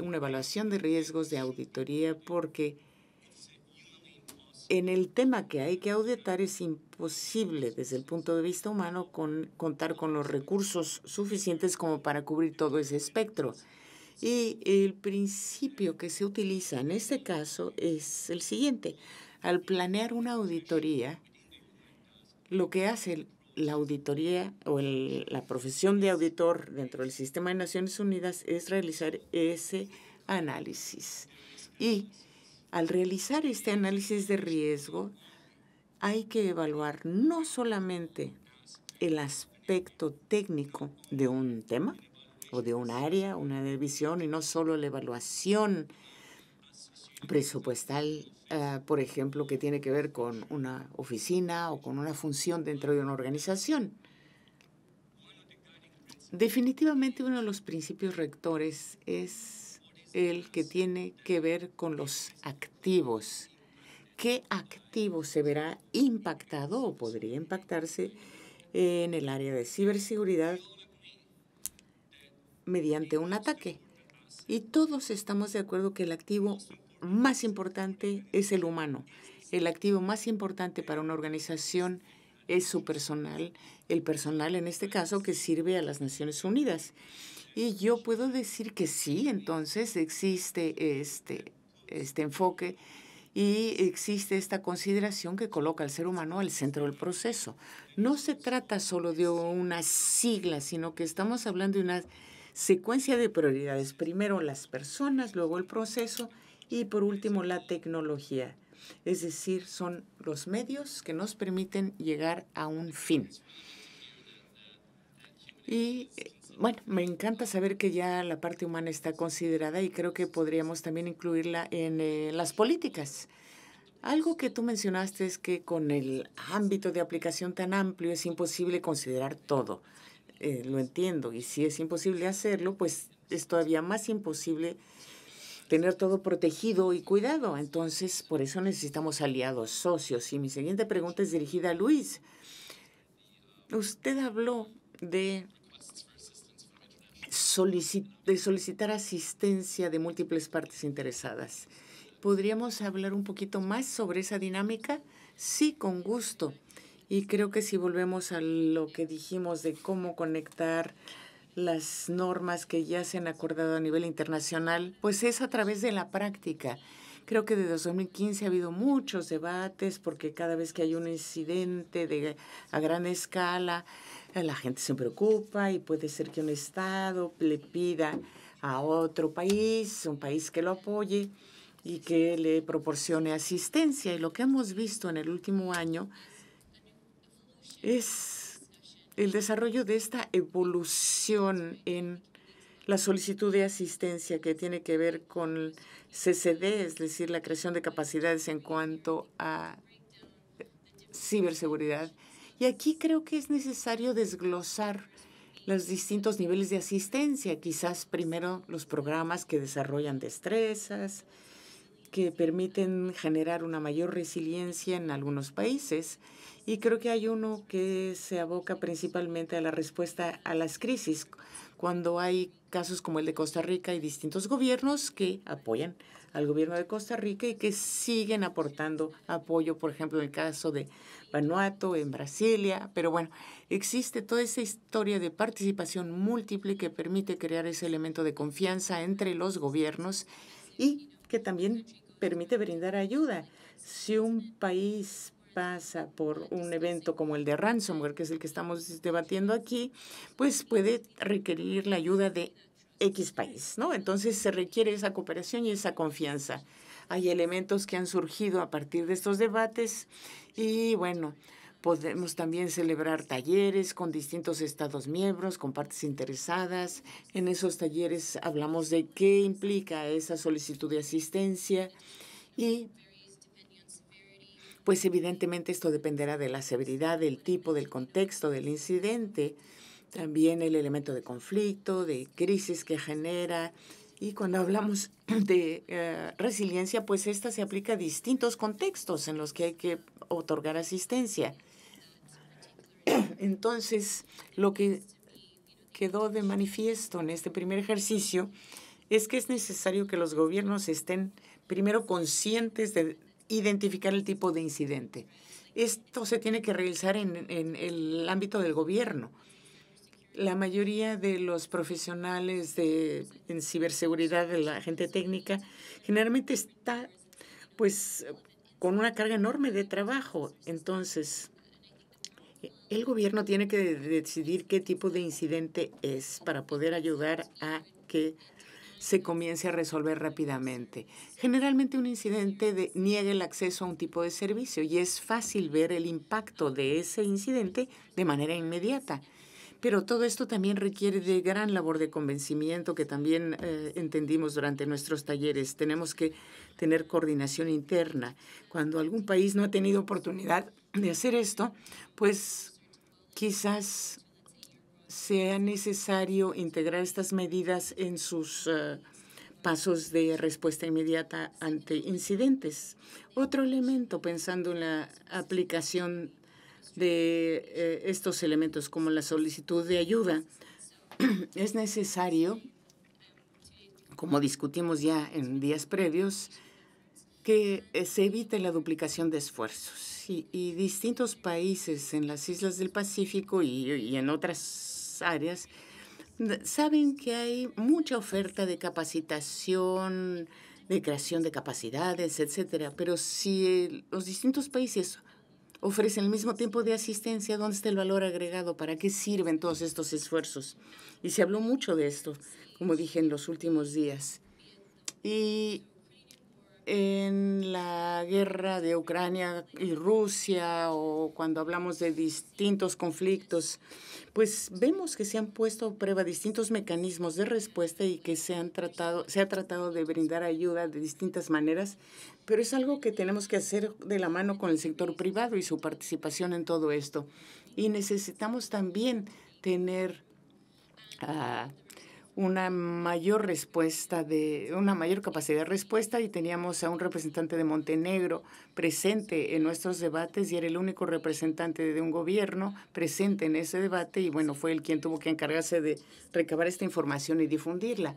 una evaluación de riesgos de auditoría, porque en el tema que hay que auditar es imposible desde el punto de vista humano contar con los recursos suficientes como para cubrir todo ese espectro. Y el principio que se utiliza en este caso es el siguiente. Al planear una auditoría, lo que hace la auditoría o la profesión de auditor dentro del sistema de Naciones Unidas es realizar ese análisis. Y al realizar este análisis de riesgo, hay que evaluar no solamente el aspecto técnico de un tema o de un área, una división, y no solo la evaluación presupuestal, ah, por ejemplo, que tiene que ver con una oficina o con una función dentro de una organización. Definitivamente uno de los principios rectores es el que tiene que ver con los activos. ¿Qué activo se verá impactado o podría impactarse en el área de ciberseguridad mediante un ataque? Y todos estamos de acuerdo que el activo más importante es el humano. El activo más importante para una organización es su personal, el personal en este caso que sirve a las Naciones Unidas. Y yo puedo decir que sí, entonces existe este, este enfoque y existe esta consideración que coloca al ser humano al centro del proceso. No se trata solo de una sigla, sino que estamos hablando de una secuencia de prioridades. Primero las personas, luego el proceso y por último la tecnología. Es decir, son los medios que nos permiten llegar a un fin. Y bueno, me encanta saber que ya la parte humana está considerada y creo que podríamos también incluirla en eh, las políticas. Algo que tú mencionaste es que con el ámbito de aplicación tan amplio es imposible considerar todo. Eh, lo entiendo. Y si es imposible hacerlo, pues es todavía más imposible tener todo protegido y cuidado. Entonces, por eso necesitamos aliados, socios. Y mi siguiente pregunta es dirigida a Luis. Usted habló de de solicitar asistencia de múltiples partes interesadas. ¿Podríamos hablar un poquito más sobre esa dinámica? Sí, con gusto. Y creo que si volvemos a lo que dijimos de cómo conectar las normas que ya se han acordado a nivel internacional, pues es a través de la práctica. Creo que desde 2015 ha habido muchos debates porque cada vez que hay un incidente a gran escala, eh, la gente se preocupa y puede ser que un Estado le pida a otro país, un país que lo apoye y que le proporcione asistencia. Y lo que hemos visto en el último año es el desarrollo de esta evolución en la solicitud de asistencia que tiene que ver con CCD, es decir, la creación de capacidades en cuanto a eh, ciberseguridad. Y aquí creo que es necesario desglosar los distintos niveles de asistencia, quizás primero los programas que desarrollan destrezas, que permiten generar una mayor resiliencia en algunos países. Y creo que hay uno que se aboca principalmente a la respuesta a las crisis, cuando hay casos como el de Costa Rica y distintos gobiernos que apoyan al gobierno de Costa Rica y que siguen aportando apoyo, por ejemplo, en el caso de Vanuatu, en Brasilia. Pero bueno, existe toda esa historia de participación múltiple que permite crear ese elemento de confianza entre los gobiernos y que también permite brindar ayuda. Si un país pasa por un evento como el de ransomware, que es el que estamos debatiendo aquí, pues puede requerir la ayuda de X país, ¿no? Entonces se requiere esa cooperación y esa confianza. Hay elementos que han surgido a partir de estos debates y bueno, podemos también celebrar talleres con distintos estados miembros, con partes interesadas. En esos talleres hablamos de qué implica esa solicitud de asistencia y pues evidentemente esto dependerá de la severidad, del tipo, del contexto del incidente, también el elemento de conflicto, de crisis que genera. Y cuando hablamos de eh, resiliencia, pues esta se aplica a distintos contextos en los que hay que otorgar asistencia. Entonces, lo que quedó de manifiesto en este primer ejercicio es que es necesario que los gobiernos estén primero conscientes de identificar el tipo de incidente. Esto se tiene que realizar en, el ámbito del gobierno. La mayoría de los profesionales de, en ciberseguridad de la gente técnica generalmente está pues con una carga enorme de trabajo. Entonces, el gobierno tiene que decidir qué tipo de incidente es para poder ayudar a que se comience a resolver rápidamente. Generalmente un incidente niega el acceso a un tipo de servicio y es fácil ver el impacto de ese incidente de manera inmediata. Pero todo esto también requiere de gran labor de convencimiento que también eh, entendimos durante nuestros talleres. Tenemos que tener coordinación interna. Cuando algún país no ha tenido oportunidad de hacer esto, pues quizás sea necesario integrar estas medidas en sus eh, pasos de respuesta inmediata ante incidentes. Otro elemento, pensando en la aplicación de eh, estos elementos como la solicitud de ayuda, es necesario, como discutimos ya en días previos, que eh, se evite la duplicación de esfuerzos. Y, distintos países en las islas del Pacífico y en otras áreas saben que hay mucha oferta de capacitación, de creación de capacidades, etcétera. Pero si los distintos países ofrecen el mismo tiempo de asistencia, ¿dónde está el valor agregado? ¿Para qué sirven todos estos esfuerzos? Y se habló mucho de esto, como dije en los últimos días. Y en la guerra de Ucrania y Rusia o cuando hablamos de distintos conflictos, pues vemos que se han puesto a prueba distintos mecanismos de respuesta y que se han tratado, se ha tratado de brindar ayuda de distintas maneras, pero es algo que tenemos que hacer de la mano con el sector privado y su participación en todo esto. Y necesitamos también tener ah, una mayor respuesta de una mayor capacidad de respuesta y teníamos a un representante de Montenegro presente en nuestros debates y era el único representante de un gobierno presente en ese debate y bueno, fue el quien tuvo que encargarse de recabar esta información y difundirla.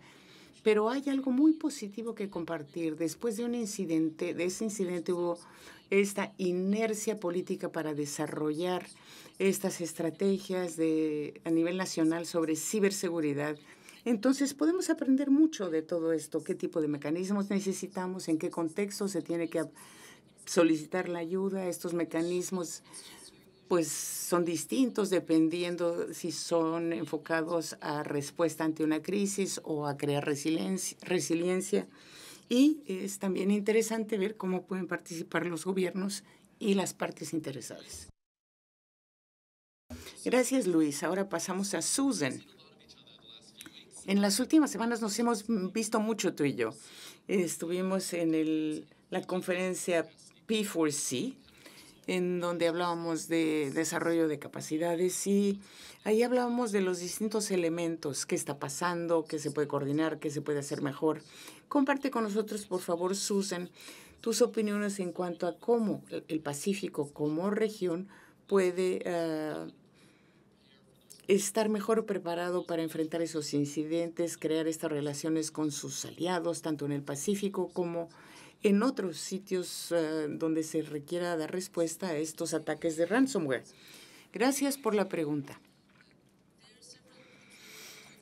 Pero hay algo muy positivo que compartir. Después de un incidente, de ese incidente hubo esta inercia política para desarrollar estas estrategias de, a nivel nacional sobre ciberseguridad entonces podemos aprender mucho de todo esto, qué tipo de mecanismos necesitamos, en qué contexto se tiene que solicitar la ayuda, estos mecanismos pues son distintos dependiendo si son enfocados a respuesta ante una crisis o a crear resiliencia. resiliencia. Y es también interesante ver cómo pueden participar los gobiernos y las partes interesadas. Gracias, Luis. Ahora pasamos a Susan. En las últimas semanas nos hemos visto mucho tú y yo. Estuvimos en la conferencia P4C, en donde hablábamos de desarrollo de capacidades y ahí hablábamos de los distintos elementos, qué está pasando, qué se puede coordinar, qué se puede hacer mejor. Comparte con nosotros, por favor, Susan, tus opiniones en cuanto a cómo el Pacífico como región puede ah, estar mejor preparado para enfrentar esos incidentes, crear estas relaciones con sus aliados, tanto en el Pacífico como en otros sitios eh, donde se requiera dar respuesta a estos ataques de ransomware. Gracias por la pregunta.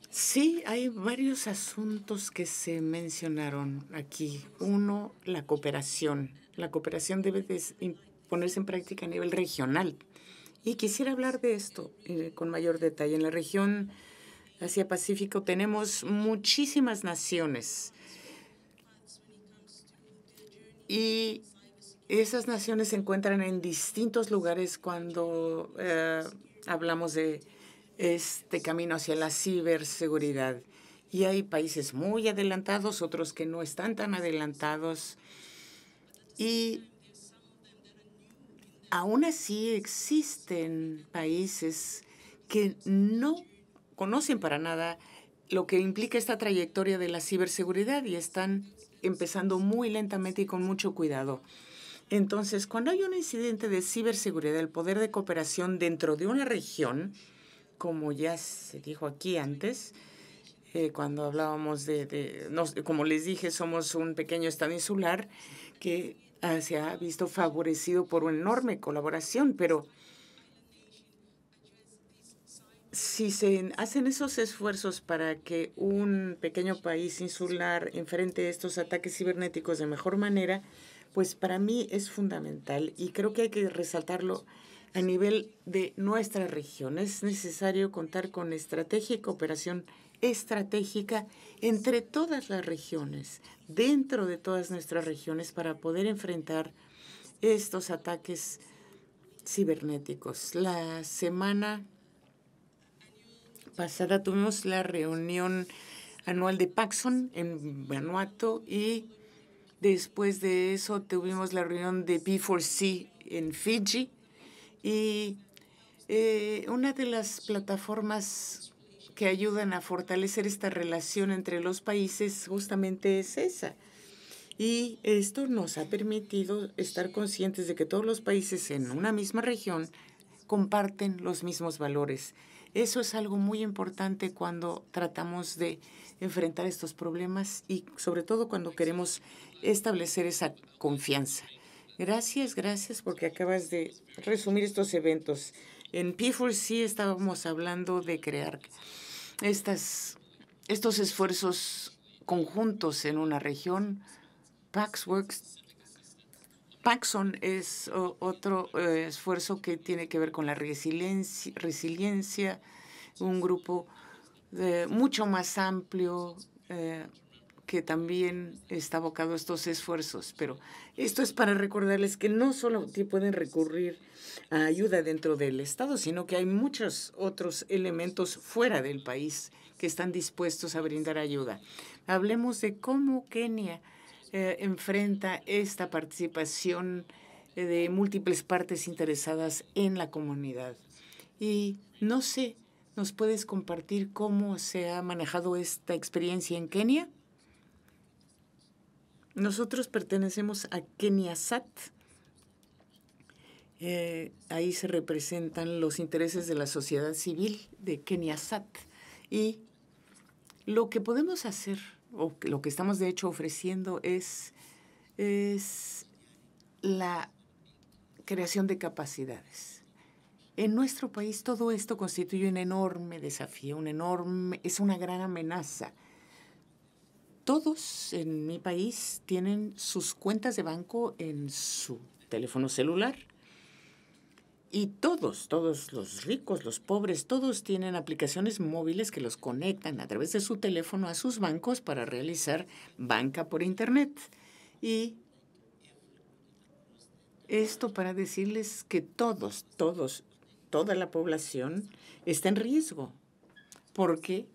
Sí, hay varios asuntos que se mencionaron aquí. Uno, la cooperación. La cooperación debe ponerse en práctica a nivel regional y quisiera hablar de esto eh, con mayor detalle. En la región Asia-Pacífico tenemos muchísimas naciones y esas naciones se encuentran en distintos lugares cuando eh, hablamos de este camino hacia la ciberseguridad. Y hay países muy adelantados, otros que no están tan adelantados. Y Aún así existen países que no conocen para nada lo que implica esta trayectoria de la ciberseguridad y están empezando muy lentamente y con mucho cuidado. Entonces, cuando hay un incidente de ciberseguridad, el poder de cooperación dentro de una región, como ya se dijo aquí antes, eh, cuando hablábamos de, como les dije, somos un pequeño estado insular que Ah, se ha visto favorecido por una enorme colaboración, pero si se hacen esos esfuerzos para que un pequeño país insular enfrente estos ataques cibernéticos de mejor manera, pues para mí es fundamental y creo que hay que resaltarlo a nivel de nuestra región. Es necesario contar con estrategia y cooperación estratégica entre todas las regiones dentro de todas nuestras regiones para poder enfrentar estos ataques cibernéticos. La semana pasada tuvimos la reunión anual de Paxson en Vanuatu y después de eso tuvimos la reunión de B4C en Fiji y eh, una de las plataformas que ayudan a fortalecer esta relación entre los países justamente es esa. Y esto nos ha permitido estar conscientes de que todos los países en una misma región comparten los mismos valores. Eso es algo muy importante cuando tratamos de enfrentar estos problemas y sobre todo cuando queremos establecer esa confianza. Gracias, gracias porque acabas de resumir estos eventos. En P4C estábamos hablando de crear estas, estos esfuerzos conjuntos en una región. Paxworks, Paxson es otro eh, esfuerzo que tiene que ver con la resiliencia, un grupo de, eh, mucho más amplio eh, que también está abocado a estos esfuerzos. Pero esto es para recordarles que no solo pueden recurrir a ayuda dentro del Estado, sino que hay muchos otros elementos fuera del país que están dispuestos a brindar ayuda. Hablemos de cómo Kenia eh, enfrenta esta participación eh, de múltiples partes interesadas en la comunidad. Y no sé, ¿nos puedes compartir cómo se ha manejado esta experiencia en Kenia? Nosotros pertenecemos a Keniasat. Eh, ahí se representan los intereses de la sociedad civil de Keniasat. Y lo que podemos hacer, o lo que estamos de hecho ofreciendo, es, es la creación de capacidades. En nuestro país todo esto constituye un enorme desafío, un enorme, es una gran amenaza todos en mi país tienen sus cuentas de banco en su teléfono celular. Y todos, todos los ricos, los pobres, todos tienen aplicaciones móviles que los conectan a través de su teléfono a sus bancos para realizar banca por Internet. Y esto para decirles que todos, todos, toda la población está en riesgo porque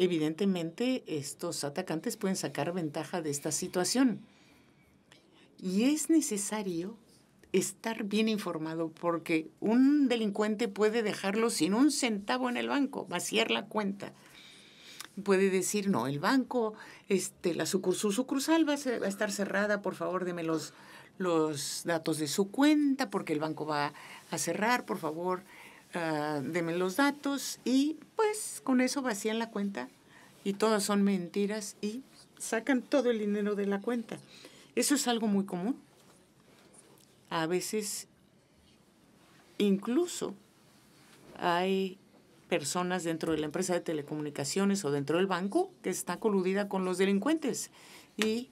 evidentemente estos atacantes pueden sacar ventaja de esta situación. Y es necesario estar bien informado porque un delincuente puede dejarlo sin un centavo en el banco, vaciar la cuenta. Puede decir, no, el banco, este, la su sucursal va a, estar cerrada, por favor, deme los, los datos de su cuenta porque el banco va a cerrar, por favor, Demen ah, deme los datos y pues con eso vacían la cuenta y todas son mentiras y sacan todo el dinero de la cuenta. Eso es algo muy común. A veces incluso hay personas dentro de la empresa de telecomunicaciones o dentro del banco que está coludida con los delincuentes. Y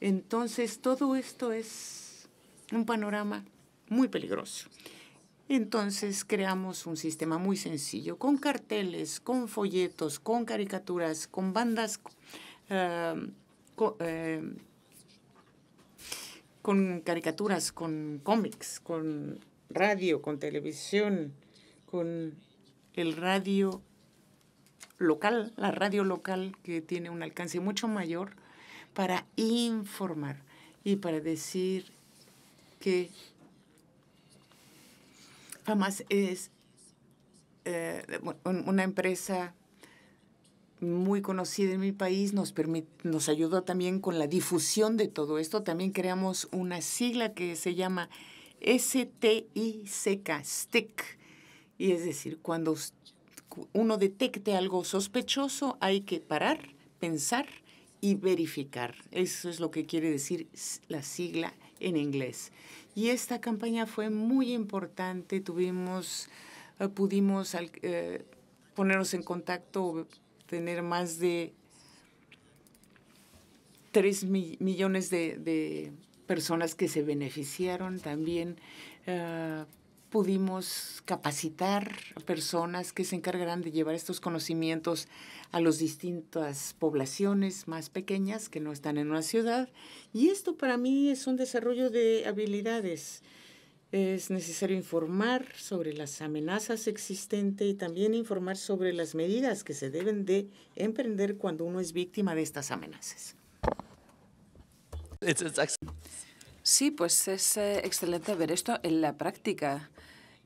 entonces todo esto es un panorama muy peligroso. Entonces creamos un sistema muy sencillo, con carteles, con folletos, con caricaturas, con bandas, eh, eh, con, caricaturas, con cómics, con radio, con televisión, con el radio local, la radio local que tiene un alcance mucho mayor para informar y para decir que Jamás es eh, una empresa muy conocida en mi país, nos, nos ayudó también con la difusión de todo esto. También creamos una sigla que se llama STICK, STIC. Y es decir, cuando uno detecte algo sospechoso, hay que parar, pensar y verificar. Eso es lo que quiere decir la sigla en inglés. Y esta campaña fue muy importante. Tuvimos, eh, pudimos eh, ponernos en contacto, tener más de 3 millones de, personas que se beneficiaron también. Eh, pudimos capacitar a personas que se encargarán de llevar estos conocimientos a las distintas poblaciones más pequeñas que no están en una ciudad. Y esto para mí es un desarrollo de habilidades. Es necesario informar sobre las amenazas existentes y también informar sobre las medidas que se deben de emprender cuando uno es víctima de estas amenazas. Sí, pues es eh, excelente ver esto en la práctica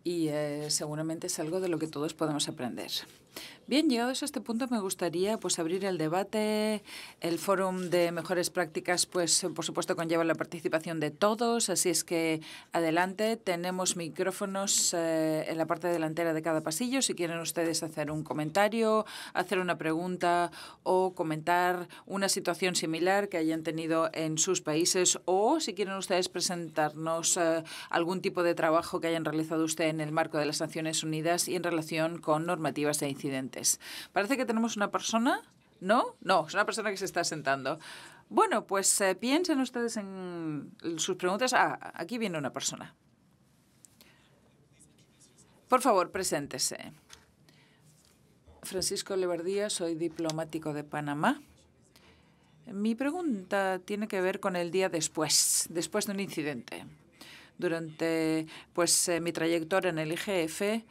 y eh, seguramente es algo de lo que todos podemos aprender. Bien, llegados a este punto me gustaría pues abrir el debate. El fórum de mejores prácticas pues por supuesto conlleva la participación de todos, así es que adelante, tenemos micrófonos eh, en la parte delantera de cada pasillo si quieren ustedes hacer un comentario, hacer una pregunta o comentar una situación similar que hayan tenido en sus países o si quieren ustedes presentarnos eh, algún tipo de trabajo que hayan realizado usted en el marco de las Naciones Unidas y en relación con normativas de incidentes. Parece que tenemos una persona, ¿no? No, es una persona que se está sentando. Bueno, pues eh, piensen ustedes en sus preguntas. Ah, aquí viene una persona. Por favor, preséntese. Francisco Levardía, soy diplomático de Panamá. Mi pregunta tiene que ver con el día después, después de un incidente. Durante pues, eh, mi trayectoria en el IGF,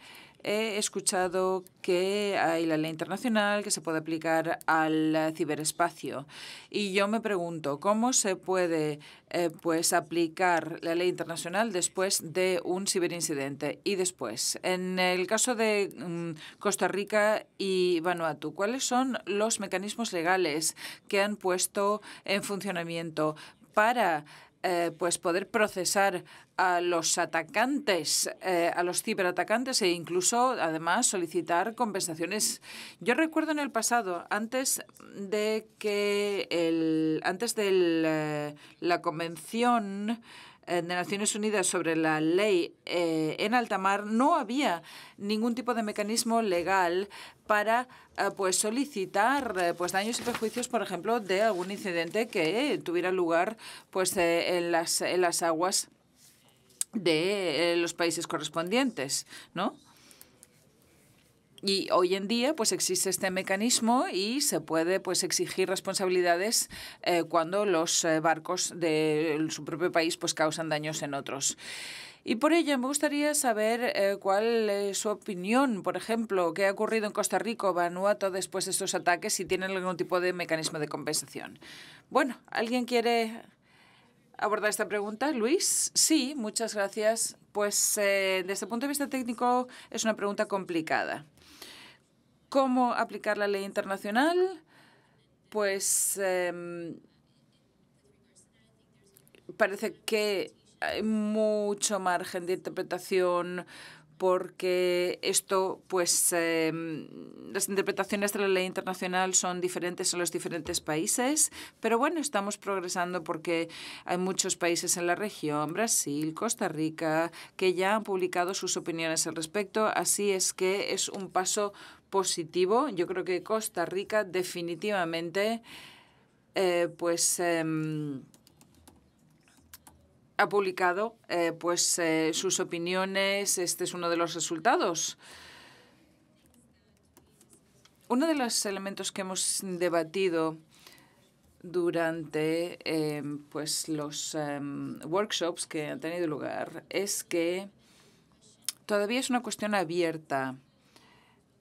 He escuchado que hay la ley internacional que se puede aplicar al ciberespacio y yo me pregunto cómo se puede eh, pues aplicar la ley internacional después de un ciberincidente y después en el caso de mm, Costa Rica y Vanuatu cuáles son los mecanismos legales que han puesto en funcionamiento para eh, pues poder procesar a los atacantes, eh, a los ciberatacantes e incluso además solicitar compensaciones. Yo recuerdo en el pasado, antes de que el, antes de eh, la convención eh, de Naciones Unidas sobre la ley eh, en alta mar, no había ningún tipo de mecanismo legal para eh, pues solicitar pues daños y perjuicios, por ejemplo, de algún incidente que tuviera lugar pues en las en las aguas de los países correspondientes, ¿no? Y hoy en día pues existe este mecanismo y se puede pues exigir responsabilidades eh, cuando los eh, barcos de su propio país pues causan daños en otros. Y por ello me gustaría saber eh, cuál es su opinión, por ejemplo, qué ha ocurrido en Costa Rica o Vanuatu después de estos ataques, si tienen algún tipo de mecanismo de compensación. Bueno, ¿alguien quiere abordar esta pregunta, Luis? Sí, muchas gracias. Pues desde el punto de vista técnico es una pregunta complicada. ¿Cómo aplicar la ley internacional? Pues em, parece que hay mucho margen de interpretación porque esto, pues, em, las interpretaciones de la ley internacional son diferentes en los diferentes países, pero bueno, estamos progresando porque hay muchos países en la región, Brasil, Costa Rica, que ya han publicado sus opiniones al respecto, así es que es un paso positivo. Yo creo que Costa Rica definitivamente eh, pues, em, ha publicado eh, pues, eh, sus opiniones. Este es uno de los resultados. Uno de los elementos que hemos debatido durante em, pues los em, workshops que han tenido lugar es que todavía es una cuestión abierta,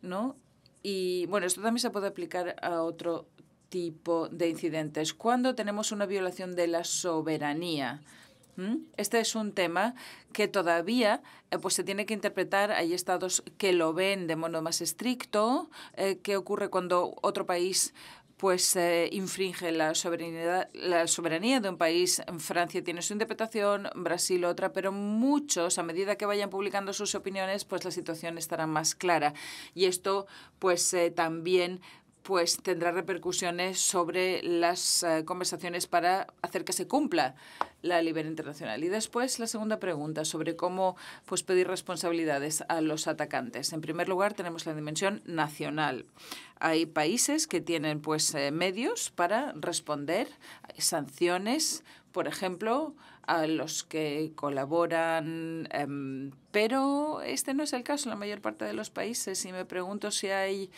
¿no? Y bueno, esto también se puede aplicar a otro tipo de incidentes. Cuando tenemos una violación de la soberanía, este es un tema que todavía eh, pues, se tiene que interpretar. Hay estados que lo ven de modo más estricto. Eh, ¿Qué ocurre cuando otro país pues eh, infringe la soberanía, la soberanía de un país. Francia tiene su interpretación, Brasil otra, pero muchos, a medida que vayan publicando sus opiniones, pues la situación estará más clara. Y esto, pues eh, también pues tendrá repercusiones sobre las eh, conversaciones para hacer que se cumpla la libertad internacional. Y después la segunda pregunta sobre cómo pues, pedir responsabilidades a los atacantes. En primer lugar, tenemos la dimensión nacional. Hay países que tienen pues eh, medios para responder sanciones, por ejemplo, a los que colaboran, em, pero este no es el caso en la mayor parte de los países y me pregunto si hay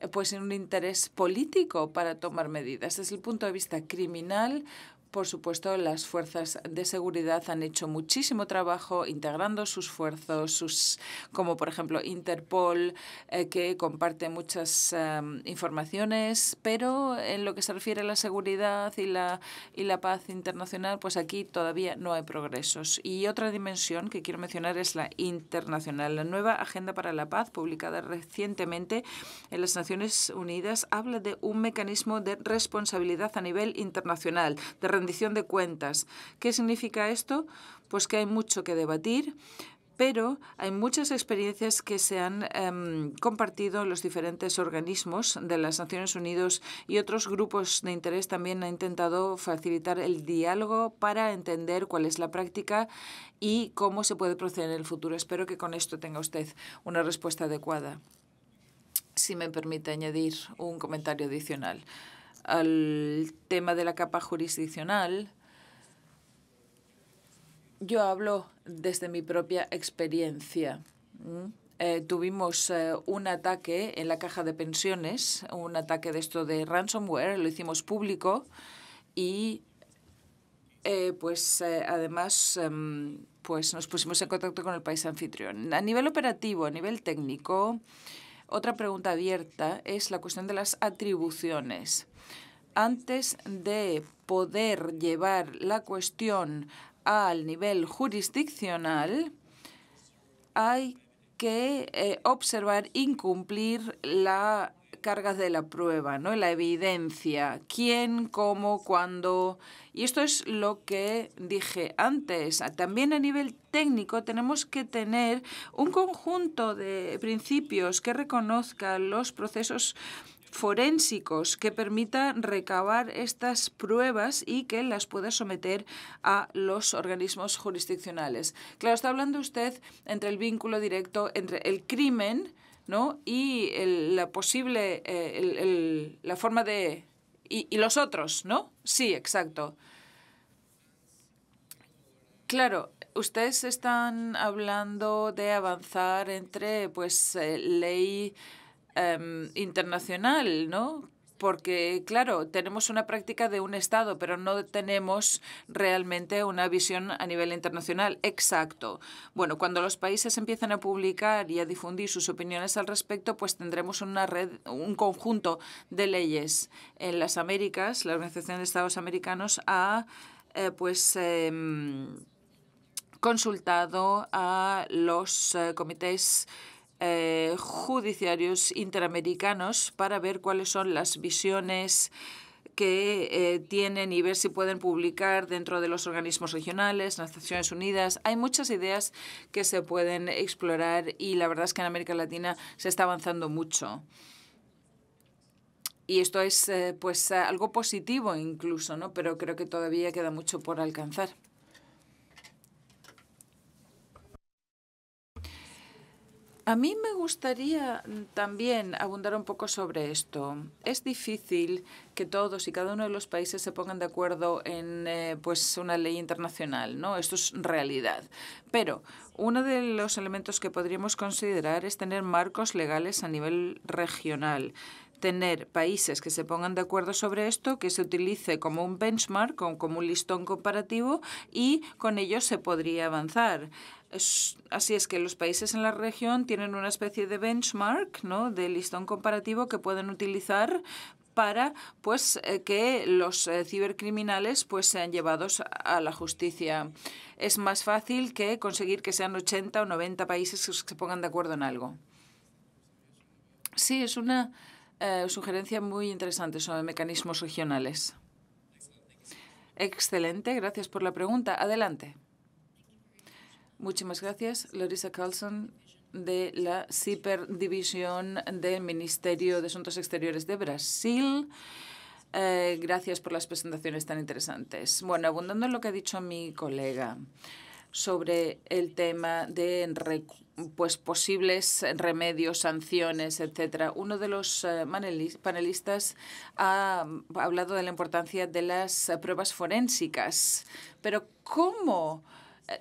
eh, pues un interés político para tomar medidas. Desde el punto de vista criminal, por supuesto, las fuerzas de seguridad han hecho muchísimo trabajo integrando sus esfuerzos, sus, como por ejemplo Interpol, eh, que comparte muchas em, informaciones, pero en lo que se refiere a la seguridad y la, y la paz internacional, pues aquí todavía no hay progresos. Y otra dimensión que quiero mencionar es la internacional. La nueva Agenda para la Paz, publicada recientemente en las Naciones Unidas, habla de un mecanismo de responsabilidad a nivel internacional, de rendición de cuentas. ¿Qué significa esto? Pues que hay mucho que debatir, pero hay muchas experiencias que se han em, compartido en los diferentes organismos de las Naciones Unidas y otros grupos de interés también han intentado facilitar el diálogo para entender cuál es la práctica y cómo se puede proceder en el futuro. Espero que con esto tenga usted una respuesta adecuada. Si me permite añadir un comentario adicional al tema de la capa jurisdiccional, yo hablo desde mi propia experiencia. Eh, tuvimos eh, un ataque en la caja de pensiones, un ataque de esto de ransomware, lo hicimos público y eh, pues además em, pues, nos pusimos en contacto con el país anfitrión. A nivel operativo, a nivel técnico, otra pregunta abierta es la cuestión de las atribuciones antes de poder llevar la cuestión al nivel jurisdiccional, hay que eh, observar incumplir la carga de la prueba, ¿no? la evidencia, quién, cómo, cuándo. Y esto es lo que dije antes. También a nivel técnico tenemos que tener un conjunto de principios que reconozcan los procesos forensicos que permita recabar estas pruebas y que las pueda someter a los organismos jurisdiccionales. Claro, está hablando usted entre el vínculo directo entre el crimen ¿no? y la posible, eh, la forma de... Y, los otros, ¿no? Sí, exacto. Claro, ustedes están hablando de avanzar entre pues eh, ley Em, internacional, ¿no? porque, claro, tenemos una práctica de un Estado, pero no tenemos realmente una visión a nivel internacional. Exacto. Bueno, cuando los países empiezan a publicar y a difundir sus opiniones al respecto, pues tendremos una red, un conjunto de leyes. En las Américas, la Organización de Estados Americanos ha, eh, pues, em, consultado a los eh, comités eh, judiciarios interamericanos para ver cuáles son las visiones que eh, tienen y ver si pueden publicar dentro de los organismos regionales, las Naciones Unidas. Hay muchas ideas que se pueden explorar y la verdad es que en América Latina se está avanzando mucho. Y esto es eh, pues algo positivo incluso, ¿no? Pero creo que todavía queda mucho por alcanzar. A mí me gustaría mm, también abundar un poco sobre esto. Es difícil que todos y cada uno de los países se pongan de acuerdo en eh, pues una ley internacional, ¿no? Esto es realidad. Pero uno de los elementos que podríamos considerar es tener marcos legales a nivel regional tener países que se pongan de acuerdo sobre esto, que se utilice como un benchmark, como un listón comparativo y con ello se podría avanzar así es que los países en la región tienen una especie de benchmark, de listón comparativo que pueden utilizar para pues eh, que los eh, cibercriminales pues sean llevados a la justicia. Es más fácil que conseguir que sean 80 o 90 países que se pongan de acuerdo en algo. Sí, es una eh, sugerencia muy interesante sobre mecanismos regionales. Excelente, gracias por la pregunta. Adelante. Muchísimas gracias, Lorisa Carlson, de la CIPER División del Ministerio de Asuntos Exteriores de Brasil. Eh, gracias por las presentaciones tan interesantes. Bueno, abundando en lo que ha dicho mi colega sobre el tema de pues, posibles remedios, sanciones, etcétera. Uno de los eh, panelistas ha hablado de la importancia de las pruebas forensicas, pero ¿cómo?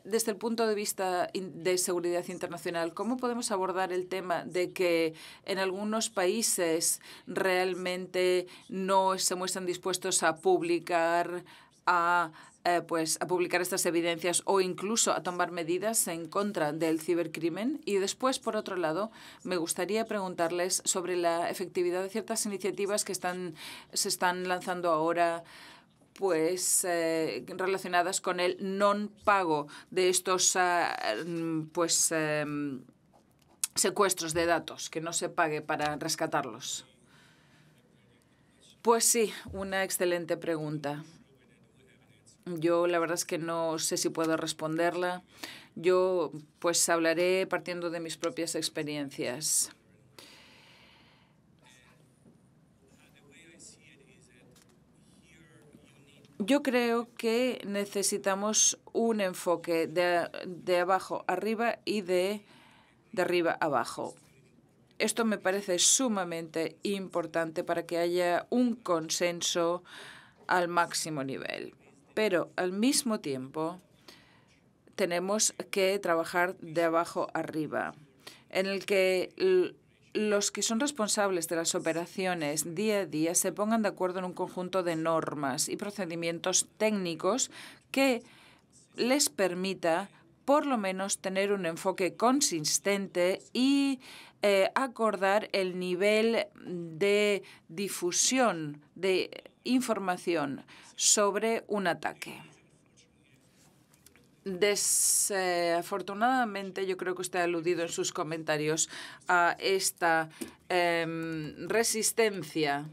desde el punto de vista de seguridad internacional, ¿cómo podemos abordar el tema de que en algunos países realmente no se muestran dispuestos a publicar a eh, pues a publicar estas evidencias o incluso a tomar medidas en contra del cibercrimen. Y después, por otro lado, me gustaría preguntarles sobre la efectividad de ciertas iniciativas que están, se están lanzando ahora pues eh, relacionadas con el non pago de estos ah, mm, pues em, secuestros de datos que no se pague para rescatarlos pues sí una excelente pregunta yo la verdad es que no sé si puedo responderla yo pues hablaré partiendo de mis propias experiencias Yo creo que necesitamos un enfoque de, abajo arriba y de, de arriba abajo. Esto me parece sumamente importante para que haya un consenso al máximo nivel. Pero al mismo tiempo tenemos que trabajar de abajo arriba, en el que los que son responsables de las operaciones día a día se pongan de acuerdo en un conjunto de normas y procedimientos técnicos que les permita por lo menos tener un enfoque consistente y eh, acordar el nivel de difusión de información sobre un ataque. Desafortunadamente, yo creo que usted ha aludido en sus comentarios a esta em, resistencia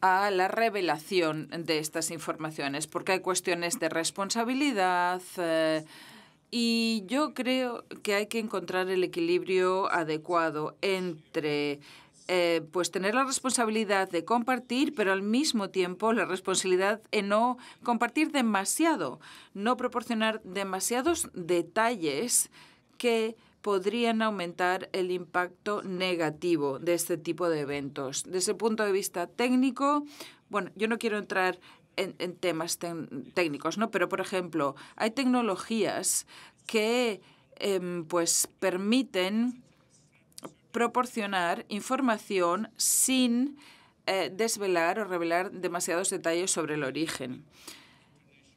a la revelación de estas informaciones, porque hay cuestiones de responsabilidad. Eh, y yo creo que hay que encontrar el equilibrio adecuado entre eh, pues tener la responsabilidad de compartir, pero al mismo tiempo la responsabilidad en no compartir demasiado, no proporcionar demasiados detalles que podrían aumentar el impacto negativo de este tipo de eventos. Desde el punto de vista técnico, bueno, yo no quiero entrar en, temas técnicos, ¿no? Pero, por ejemplo, hay tecnologías que em, pues permiten proporcionar información sin eh, desvelar o revelar demasiados detalles sobre el origen.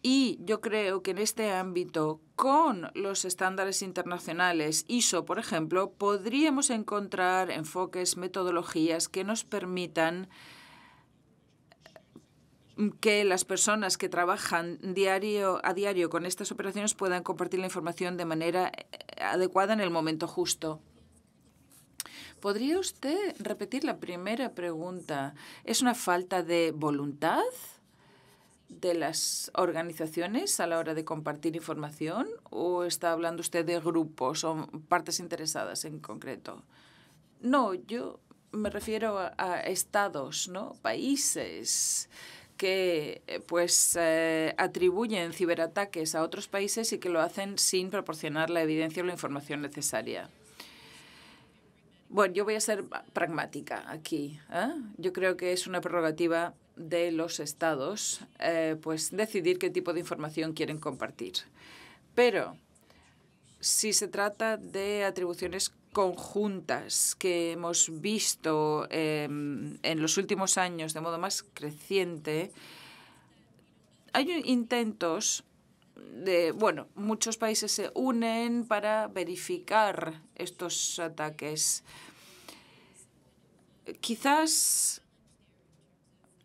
Y yo creo que en este ámbito, con los estándares internacionales ISO, por ejemplo, podríamos encontrar enfoques, metodologías que nos permitan mm, que las personas que trabajan diario a diario con estas operaciones puedan compartir la información de manera eh, adecuada en el momento justo. ¿Podría usted repetir la primera pregunta? ¿Es una falta de voluntad de las organizaciones a la hora de compartir información o está hablando usted de grupos o partes interesadas en concreto? No, yo me refiero a, estados, ¿no? Países que eh, pues eh, atribuyen ciberataques a otros países y que lo hacen sin proporcionar la evidencia o la información necesaria. Bueno, yo voy a ser pragmática aquí. ¿eh? Yo creo que es una prerrogativa de los estados eh, pues decidir qué tipo de información quieren compartir. Pero si se trata de atribuciones conjuntas que hemos visto em, en los últimos años de modo más creciente, hay intentos bueno, muchos países se unen para verificar estos ataques. Quizás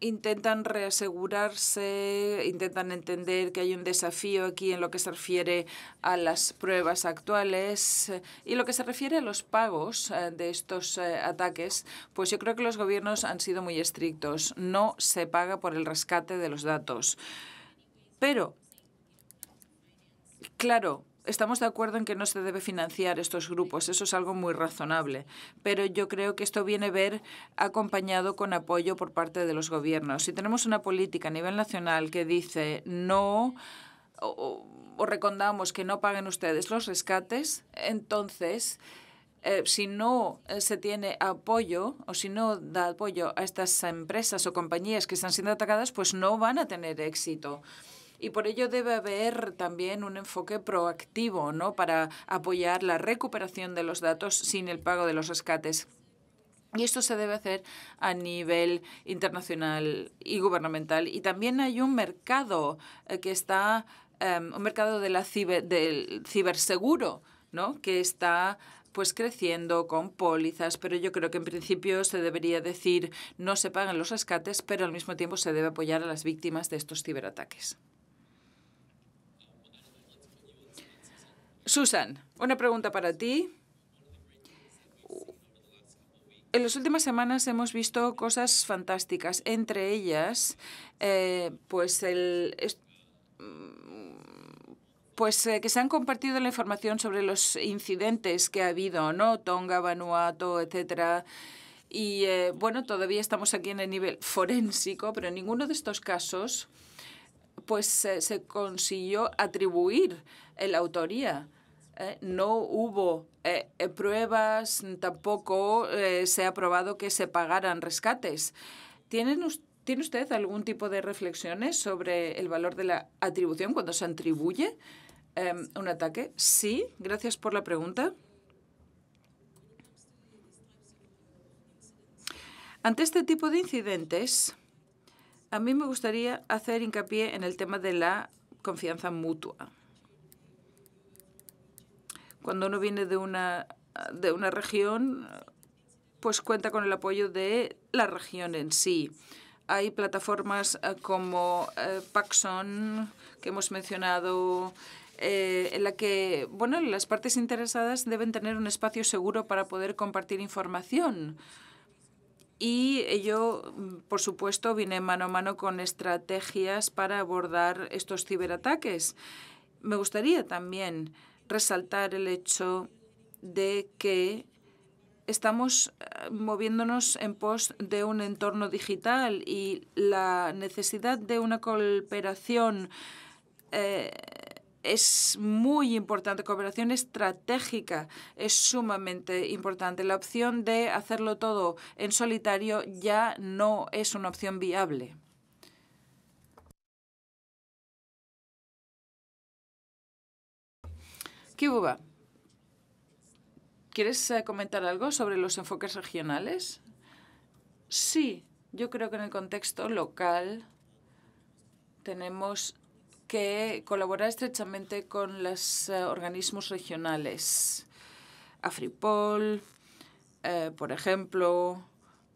intentan reasegurarse, intentan entender que hay un desafío aquí en lo que se refiere a las pruebas actuales eh, y lo que se refiere a los pagos eh, de estos eh, ataques, pues yo creo que los gobiernos han sido muy estrictos. No se paga por el rescate de los datos. Pero Claro, estamos de acuerdo en que no se debe financiar estos grupos, eso es algo muy razonable, pero yo creo que esto viene a ver acompañado con apoyo por parte de los gobiernos. Si tenemos una política a nivel nacional que dice no o, recondamos que no paguen ustedes los rescates, entonces... Eh, si no eh, se tiene apoyo o si no da apoyo a estas empresas o compañías que están siendo atacadas, pues no van a tener éxito y por ello debe haber también un enfoque proactivo ¿no? para apoyar la recuperación de los datos sin el pago de los rescates. Y esto se debe hacer a nivel internacional y gubernamental. Y también hay un mercado eh, que está, em, un mercado de la del ciberseguro, que está pues creciendo con pólizas, pero yo creo que en principio se debería decir no se pagan los rescates, pero al mismo tiempo se debe apoyar a las víctimas de estos ciberataques. Susan, una pregunta para ti. En las últimas semanas hemos visto cosas fantásticas, entre ellas, eh, pues mm, pues eh, que se han compartido la información sobre los incidentes que ha habido, ¿no? Tonga, Vanuatu, etcétera. Y eh, bueno, todavía estamos aquí en el nivel forénsico, pero en ninguno de estos casos pues se consiguió atribuir la autoría eh, no hubo eh, eh, pruebas, tampoco se ha probado que se pagaran rescates. ¿Tiene usted algún tipo de reflexiones sobre el valor de la atribución cuando se atribuye em, un ataque? Sí, gracias por la pregunta. Ante este tipo de incidentes, a mí me gustaría hacer hincapié en el tema de la confianza mutua. Cuando uno viene de una, de una región, pues cuenta con el apoyo de la región en sí. Hay plataformas eh, como eh, Paxson, que hemos mencionado, eh, en la que bueno, las partes interesadas deben tener un espacio seguro para poder compartir información. Y ello, por supuesto, viene mano a mano con estrategias para abordar estos ciberataques. Me gustaría también resaltar el hecho de que estamos eh, moviéndonos en pos de un entorno digital y la necesidad de una cooperación eh, es muy importante, cooperación estratégica es sumamente importante. La opción de hacerlo todo en solitario ya no es una opción viable. Kibuba, ¿quieres eh, comentar algo sobre los enfoques regionales? Sí, yo creo que en el contexto local tenemos que colaborar estrechamente con los eh, organismos regionales. Afripol, eh, por ejemplo,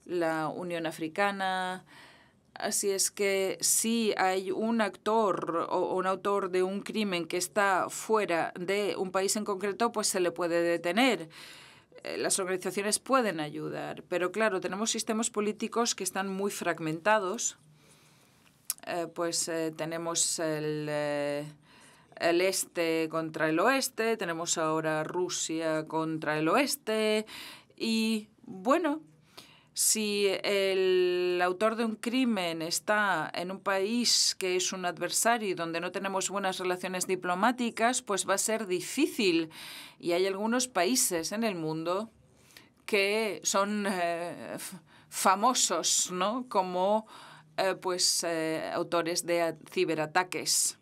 la Unión Africana, Así es que si hay un actor o un autor de un crimen que está fuera de un país en concreto, pues se le puede detener. Eh, las organizaciones pueden ayudar, pero claro, tenemos sistemas políticos que están muy fragmentados. Eh, pues eh, tenemos el, el este contra el oeste, tenemos ahora Rusia contra el oeste y bueno, si el autor de un crimen está en un país que es un adversario y donde no tenemos buenas relaciones diplomáticas, pues va a ser difícil. Y hay algunos países en el mundo que son eh, famosos, ¿no? Como eh, pues, eh, autores de ciberataques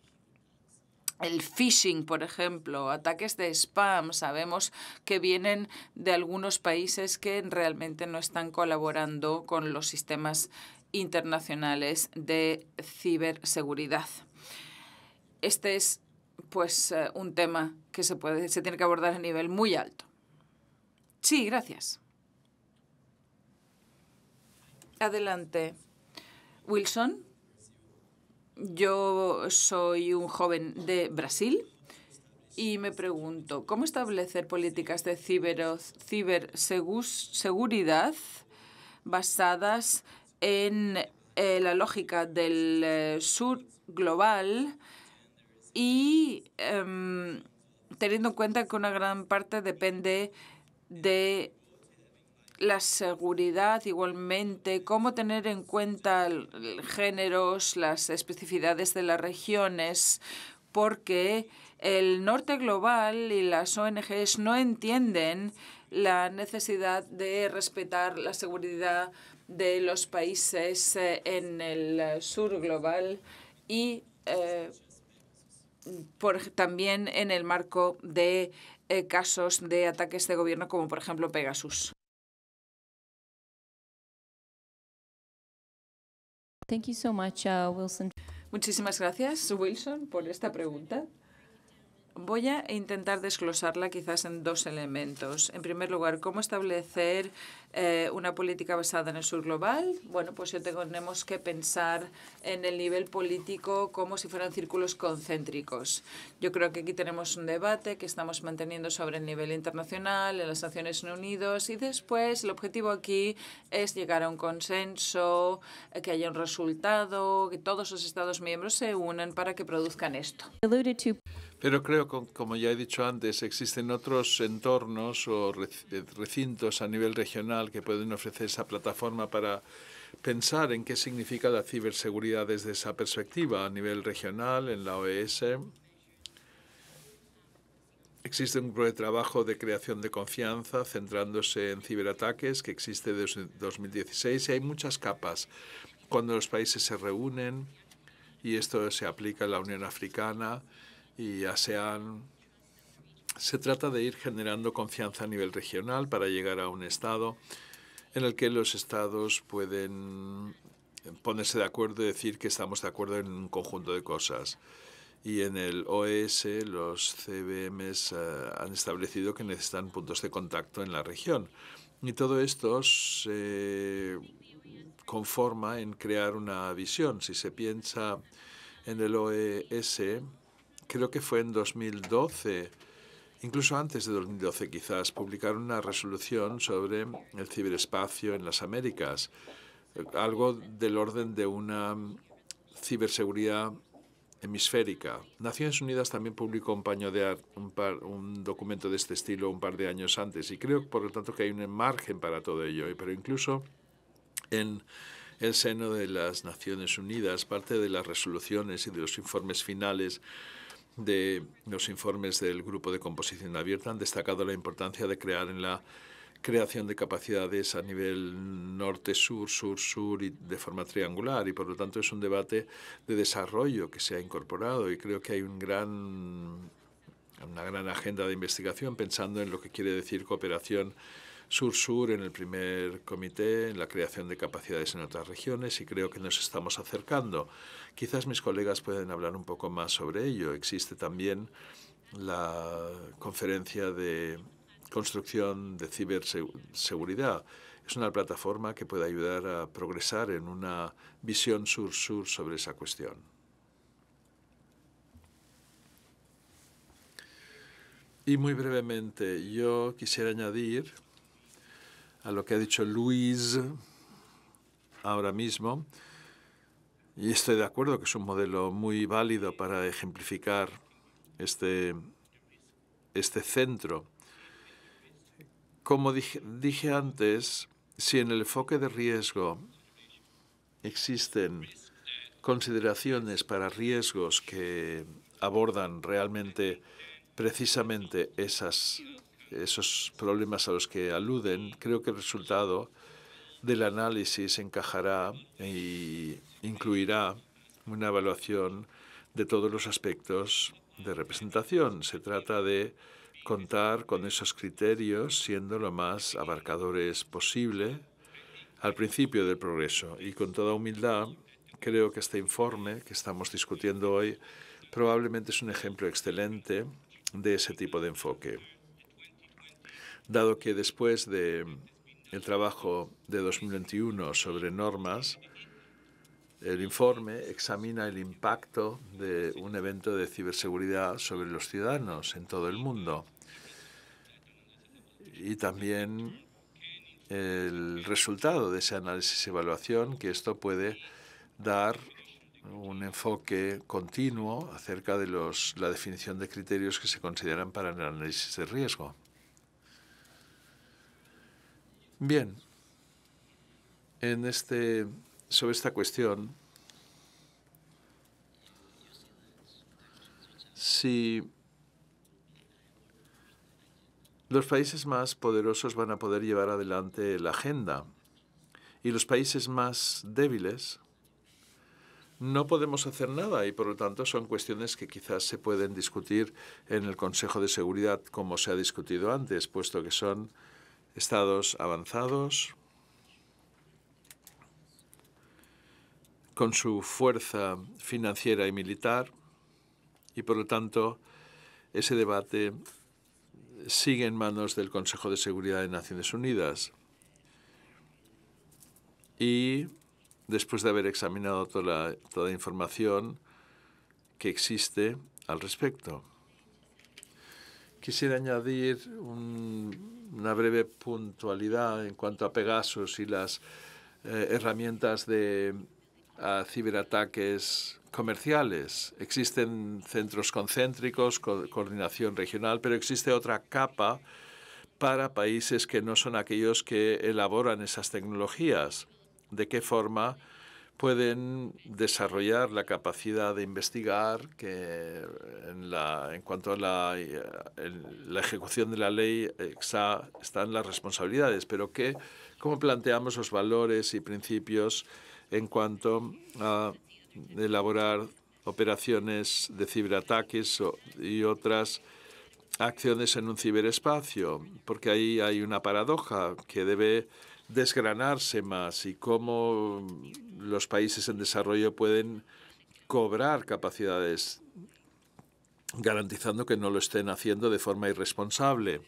el phishing, por ejemplo, ataques de spam, sabemos que vienen de algunos países que realmente no están colaborando con los sistemas internacionales de ciberseguridad. Este es pues eh, un tema que se puede se tiene que abordar a nivel muy alto. Sí, gracias. Adelante. Wilson. Yo soy un joven de Brasil y me pregunto, ¿cómo establecer políticas de ciberseguridad basadas en eh, la lógica del eh, sur global y em, teniendo en cuenta que una gran parte depende de la seguridad igualmente, cómo tener en cuenta géneros, las especificidades de las regiones, porque el norte global y las ONGs no entienden la necesidad de respetar la seguridad de los países eh, en el sur global y eh, también en el marco de eh, casos de ataques de gobierno como por ejemplo Pegasus. Thank you so much, uh, Wilson. Muchísimas gracias, Wilson, por esta pregunta. Voy a intentar desglosarla quizás en dos elementos. En primer lugar, ¿cómo establecer eh, una política basada en el sur global? Bueno, pues yo tenemos que pensar en el nivel político como si fueran círculos concéntricos. Yo creo que aquí tenemos un debate que estamos manteniendo sobre el nivel internacional, en las Naciones Unidas, y después el objetivo aquí es llegar a un consenso, eh, que haya un resultado, que todos los Estados miembros se unan para que produzcan esto. Pero creo que, como ya he dicho antes, existen otros entornos o eh, recintos a nivel regional que pueden ofrecer esa plataforma para pensar en qué significa la ciberseguridad desde esa perspectiva a nivel regional, en la OES. Existe un grupo de trabajo de creación de confianza centrándose en ciberataques que existe desde 2016 y hay muchas capas. Cuando los países se reúnen, y esto se aplica en la Unión Africana, y ASEAN. Se trata de ir generando confianza a nivel regional para llegar a un estado en el que los estados pueden ponerse de acuerdo y decir que estamos de acuerdo en un conjunto de cosas. Y en el OES los CBMs eh, han establecido que necesitan puntos de contacto en la región. Y todo esto se conforma en crear una visión. Si se piensa en el OES, creo que fue en 2012, incluso antes de 2012 quizás, publicaron una resolución sobre el ciberespacio en las Américas, algo del orden de una ciberseguridad hemisférica. Naciones Unidas también publicó un, paño de un, documento de este estilo un par de años antes y creo, por lo tanto, que hay un margen para todo ello, pero incluso en el seno de las Naciones Unidas, parte de las resoluciones y de los informes finales de los informes del Grupo de Composición Abierta han destacado la importancia de crear en la creación de capacidades a nivel norte-sur, sur-sur y de forma triangular y por lo tanto es un debate de desarrollo que se ha incorporado y creo que hay un gran, una gran agenda de investigación pensando en lo que quiere decir cooperación sur-sur en el primer comité, en la creación de capacidades en otras regiones y creo que nos estamos acercando. Quizás mis colegas pueden hablar un poco más sobre ello. Existe también la conferencia de construcción de ciberseguridad. Es una plataforma que puede ayudar a progresar en una visión sur-sur sobre esa cuestión. Y muy brevemente, yo quisiera añadir a lo que ha dicho Luis ahora mismo, y estoy de acuerdo que es un modelo muy válido para ejemplificar este, este centro. Como dije, antes, si en el enfoque de riesgo existen consideraciones para riesgos que abordan realmente precisamente esas, esos problemas a los que aluden, creo que el resultado del análisis encajará y incluirá una evaluación de todos los aspectos de representación. Se trata de contar con esos criterios siendo lo más abarcadores posible al principio del progreso. Y con toda humildad, creo que este informe que estamos discutiendo hoy probablemente es un ejemplo excelente de ese tipo de enfoque. Dado que después de trabajo de 2021 sobre normas, el informe examina el impacto de un evento de ciberseguridad sobre los ciudadanos en todo el mundo y también el resultado de ese análisis y evaluación, que esto puede dar un enfoque continuo acerca de la definición de criterios que se consideran para el análisis de riesgo. Bien, en este sobre esta cuestión, si los países más poderosos van a poder llevar adelante la agenda y los países más débiles no podemos hacer nada y por lo tanto son cuestiones que quizás se pueden discutir en el Consejo de Seguridad como se ha discutido antes, puesto que son estados avanzados, con su fuerza financiera y militar y por lo tanto ese debate sigue en manos del Consejo de Seguridad de Naciones Unidas. Y después de haber examinado toda, toda la información que existe al respecto. Quisiera añadir una breve puntualidad en cuanto a Pegasus y las eh, herramientas de a ciberataques comerciales. Existen centros concéntricos, coordinación regional, pero existe otra capa para países que no son aquellos que elaboran esas tecnologías. ¿De qué forma pueden desarrollar la capacidad de investigar que en, cuanto a la, ejecución de la ley está, están las responsabilidades, pero que, cómo planteamos los valores y principios en cuanto a elaborar operaciones de ciberataques y otras acciones en un ciberespacio, porque ahí hay una paradoja que debe desgranarse más y cómo los países en desarrollo pueden cobrar capacidades garantizando que no lo estén haciendo de forma irresponsable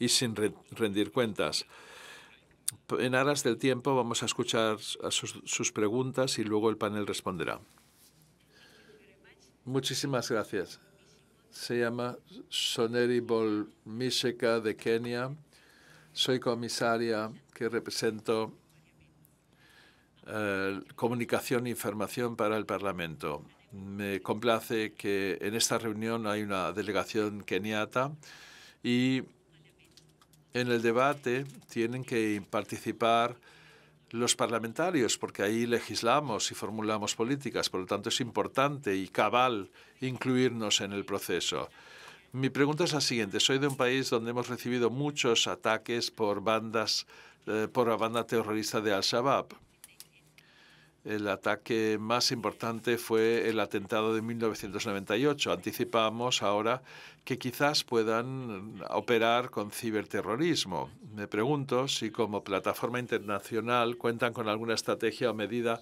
y sin rendir cuentas en aras del tiempo, vamos a escuchar a sus, preguntas y luego el panel responderá. Muchísimas gracias. Se llama Soneri Miseka de Kenia. Soy comisaria que represento eh, comunicación e información para el Parlamento. Me complace que en esta reunión hay una delegación keniata y en el debate tienen que participar los parlamentarios, porque ahí legislamos y formulamos políticas. Por lo tanto, es importante y cabal incluirnos en el proceso. Mi pregunta es la siguiente. Soy de un país donde hemos recibido muchos ataques por bandas, eh, por la banda terrorista de Al-Shabaab. El ataque más importante fue el atentado de 1998. Anticipamos ahora que quizás puedan operar con ciberterrorismo. Me pregunto si como plataforma internacional cuentan con alguna estrategia o medida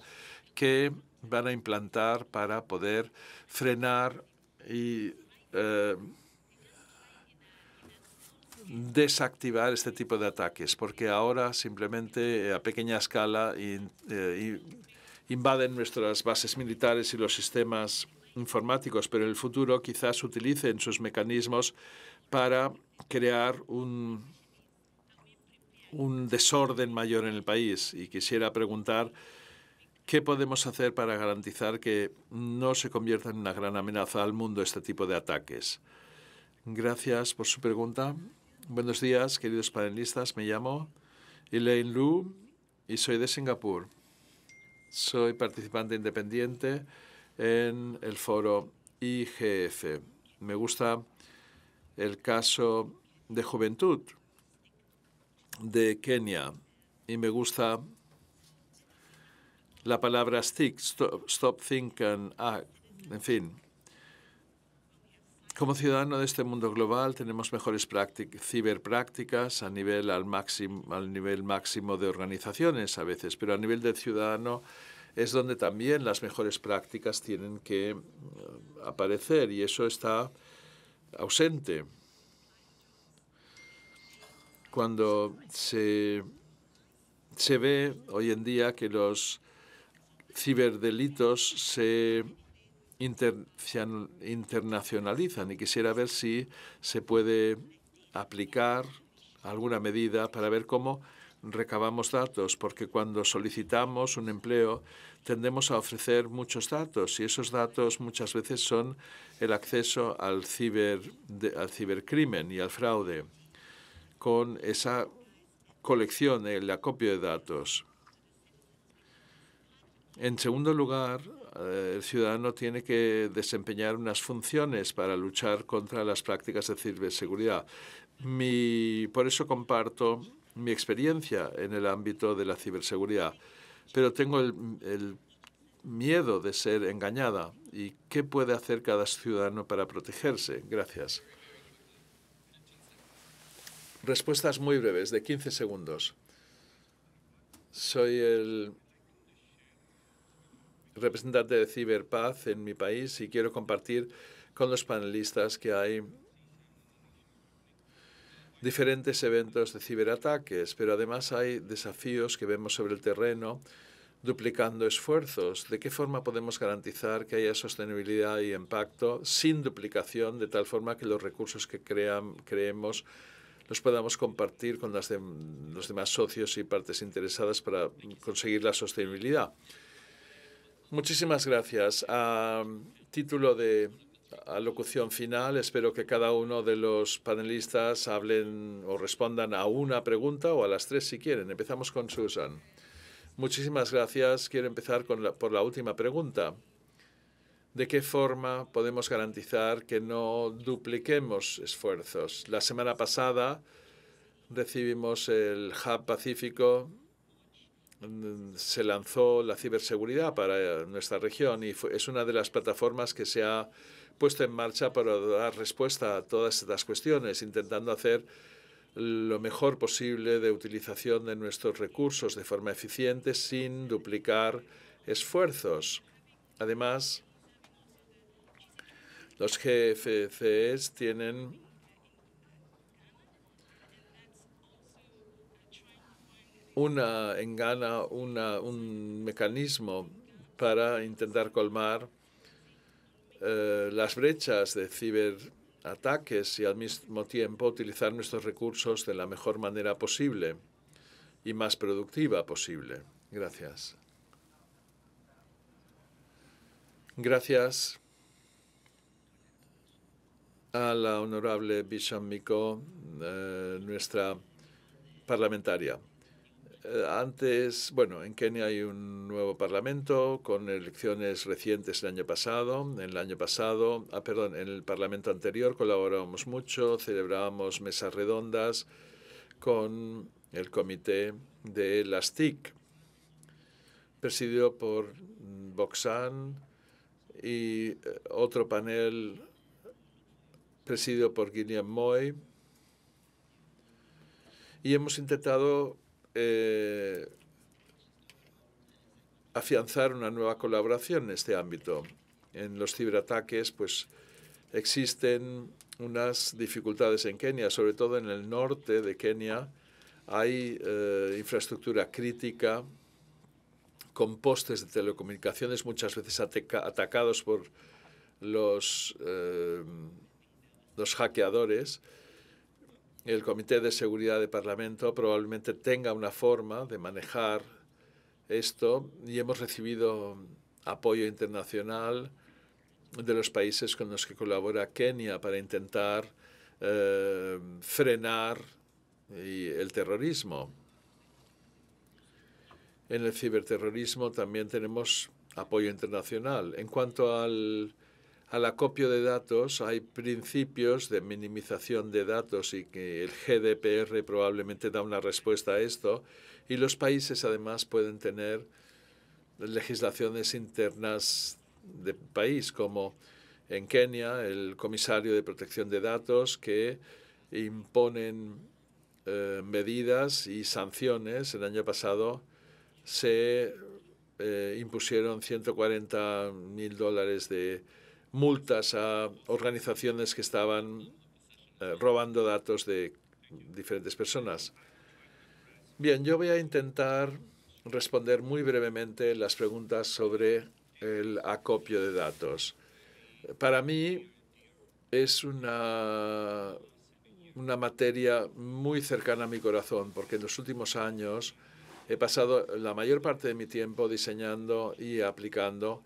que van a implantar para poder frenar y eh, desactivar este tipo de ataques, porque ahora simplemente a pequeña escala y eh, invaden nuestras bases militares y los sistemas informáticos, pero en el futuro quizás utilicen sus mecanismos para crear un, un desorden mayor en el país. Y quisiera preguntar qué podemos hacer para garantizar que no se convierta en una gran amenaza al mundo este tipo de ataques. Gracias por su pregunta. Buenos días, queridos panelistas. Me llamo Elaine Lu y soy de Singapur. Soy participante independiente en el foro IGF. Me gusta el caso de juventud de Kenia y me gusta la palabra stick, Stop, stop Act, ah, en fin. Como ciudadano de este mundo global tenemos mejores ciberprácticas a nivel, al, máximo, al nivel máximo de organizaciones a veces, pero a nivel del ciudadano es donde también las mejores prácticas tienen que eh, aparecer y eso está ausente. Cuando se ve hoy en día que los ciberdelitos se internacionalizan y quisiera ver si se puede aplicar alguna medida para ver cómo recabamos datos, porque cuando solicitamos un empleo tendemos a ofrecer muchos datos y esos datos muchas veces son el acceso al, ciber, al cibercrimen y al fraude con esa colección, el acopio de datos. En segundo lugar, eh, el ciudadano tiene que desempeñar unas funciones para luchar contra las prácticas de ciberseguridad. por eso comparto mi experiencia en el ámbito de la ciberseguridad, pero tengo el, el miedo de ser engañada. ¿Y qué puede hacer cada ciudadano para protegerse? Gracias. Respuestas muy breves, de 15 segundos. Soy el representante de Ciberpaz en mi país y quiero compartir con los panelistas que hay diferentes eventos de ciberataques, pero además hay desafíos que vemos sobre el terreno duplicando esfuerzos. ¿De qué forma podemos garantizar que haya sostenibilidad y impacto sin duplicación, de tal forma que los recursos que crean, creemos los podamos compartir con los demás socios y partes interesadas para conseguir la sostenibilidad? Muchísimas gracias. A ah, título de alocución final, espero que cada uno de los panelistas hablen o respondan a una pregunta o a las tres si quieren. Empezamos con Susan. Muchísimas gracias. Quiero empezar por la última pregunta. ¿De qué forma podemos garantizar que no dupliquemos esfuerzos? La semana pasada recibimos el Hub Pacífico se lanzó la ciberseguridad para eh, nuestra región y es una de las plataformas que se ha puesto en marcha para dar respuesta a todas estas cuestiones, intentando hacer lo mejor posible de utilización de nuestros recursos de forma eficiente sin duplicar esfuerzos. Además, los GFCs tienen una engana, una, un mecanismo para intentar colmar eh, las brechas de ciberataques y al mismo tiempo utilizar nuestros recursos de la mejor manera posible y más productiva posible. Gracias. Gracias a la honorable Bishan Miko, eh, nuestra parlamentaria. Eh, antes, bueno, en Kenia hay un nuevo parlamento con elecciones recientes el año pasado. En El año pasado, ah, perdón, en el parlamento anterior colaborábamos mucho, celebrábamos mesas redondas con el comité de las TIC, presidido por Boxan y eh, otro panel presidido por Guillermo Moy y hemos intentado eh, afianzar una nueva colaboración en este ámbito. En los ciberataques, pues existen unas dificultades en Kenia, sobre todo en el norte de Kenia. Hay eh, infraestructura crítica con postes de telecomunicaciones muchas veces atacados por los, eh, los hackeadores el Comité de Seguridad de Parlamento probablemente tenga una forma de manejar esto y hemos recibido apoyo internacional de los países con los que colabora Kenia para intentar eh, frenar el terrorismo. En el ciberterrorismo también tenemos apoyo internacional. En cuanto al al acopio de datos hay principios de minimización de datos y que el GDPR probablemente da una respuesta a esto. Y los países además pueden tener legislaciones internas de país, como en Kenia el comisario de protección de datos que imponen eh, medidas y sanciones. El año pasado se eh, impusieron 140 mil dólares de multas a organizaciones que estaban eh, robando datos de diferentes personas. Bien, yo voy a intentar responder muy brevemente las preguntas sobre el acopio de datos. Para mí es una materia muy cercana a mi corazón, porque en los últimos años he pasado la mayor parte de mi tiempo diseñando y aplicando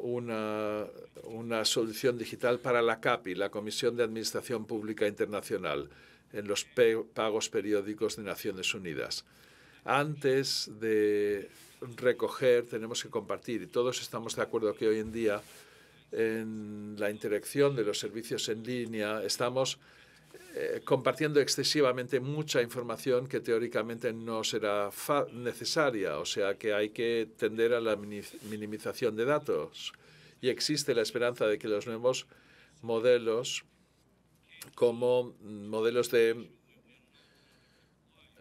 una, una solución digital para la CAPI, la Comisión de Administración Pública Internacional, en los pagos periódicos de Naciones Unidas. Antes de recoger, tenemos que compartir, y todos estamos de acuerdo que hoy en día en la interacción de los servicios en línea estamos eh, compartiendo excesivamente mucha información que teóricamente no será necesaria, o sea que hay que tender a la minimización de datos. Y existe la esperanza de que los nuevos modelos, como modelos de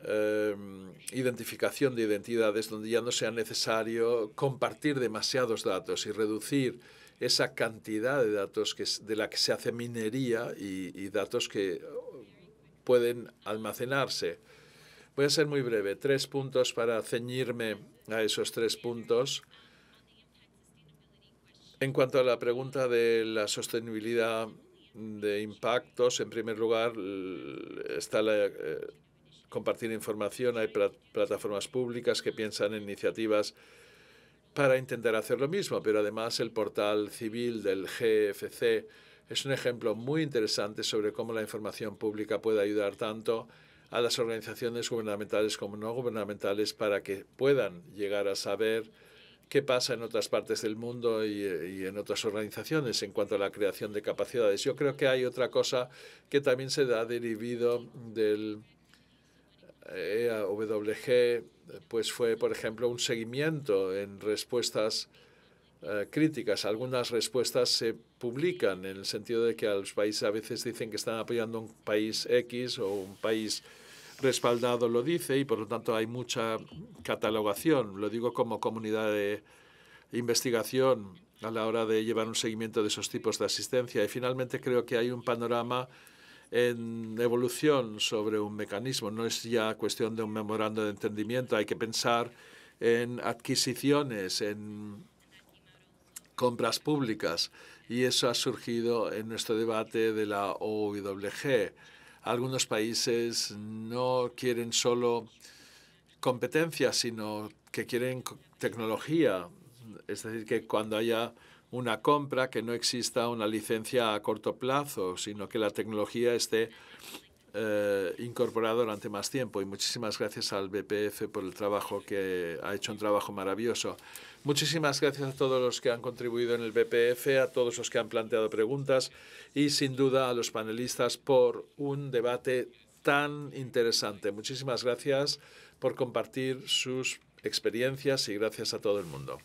em, identificación de identidades, donde ya no sea necesario compartir demasiados datos y reducir esa cantidad de datos que de la que se hace minería y, datos que pueden almacenarse. Voy a ser muy breve, tres puntos para ceñirme a esos tres puntos. En cuanto a la pregunta de la sostenibilidad de impactos, en primer lugar está la, eh, compartir información, hay plataformas públicas que piensan en iniciativas para intentar hacer lo mismo, pero además el portal civil del GFC es un ejemplo muy interesante sobre cómo la información pública puede ayudar tanto a las organizaciones gubernamentales como no gubernamentales para que puedan llegar a saber qué pasa en otras partes del mundo y, en otras organizaciones en cuanto a la creación de capacidades. Yo creo que hay otra cosa que también se da derivado del EAWG eh, pues fue, por ejemplo, un seguimiento en respuestas eh, críticas. Algunas respuestas se publican en el sentido de que a los países a veces dicen que están apoyando un país X o un país respaldado lo dice y por lo tanto hay mucha catalogación. Lo digo como comunidad de investigación a la hora de llevar un seguimiento de esos tipos de asistencia. Y finalmente creo que hay un panorama en evolución sobre un mecanismo. No es ya cuestión de un memorando de entendimiento. Hay que pensar en adquisiciones, en compras públicas. Y eso ha surgido en nuestro debate de la OWG. Algunos países no quieren solo competencia, sino que quieren tecnología. Es decir, que cuando haya una compra, que no exista una licencia a corto plazo, sino que la tecnología esté eh, incorporada durante más tiempo. Y muchísimas gracias al BPF por el trabajo que ha hecho un trabajo maravilloso. Muchísimas gracias a todos los que han contribuido en el BPF, a todos los que han planteado preguntas y sin duda a los panelistas por un debate tan interesante. Muchísimas gracias por compartir sus experiencias y gracias a todo el mundo.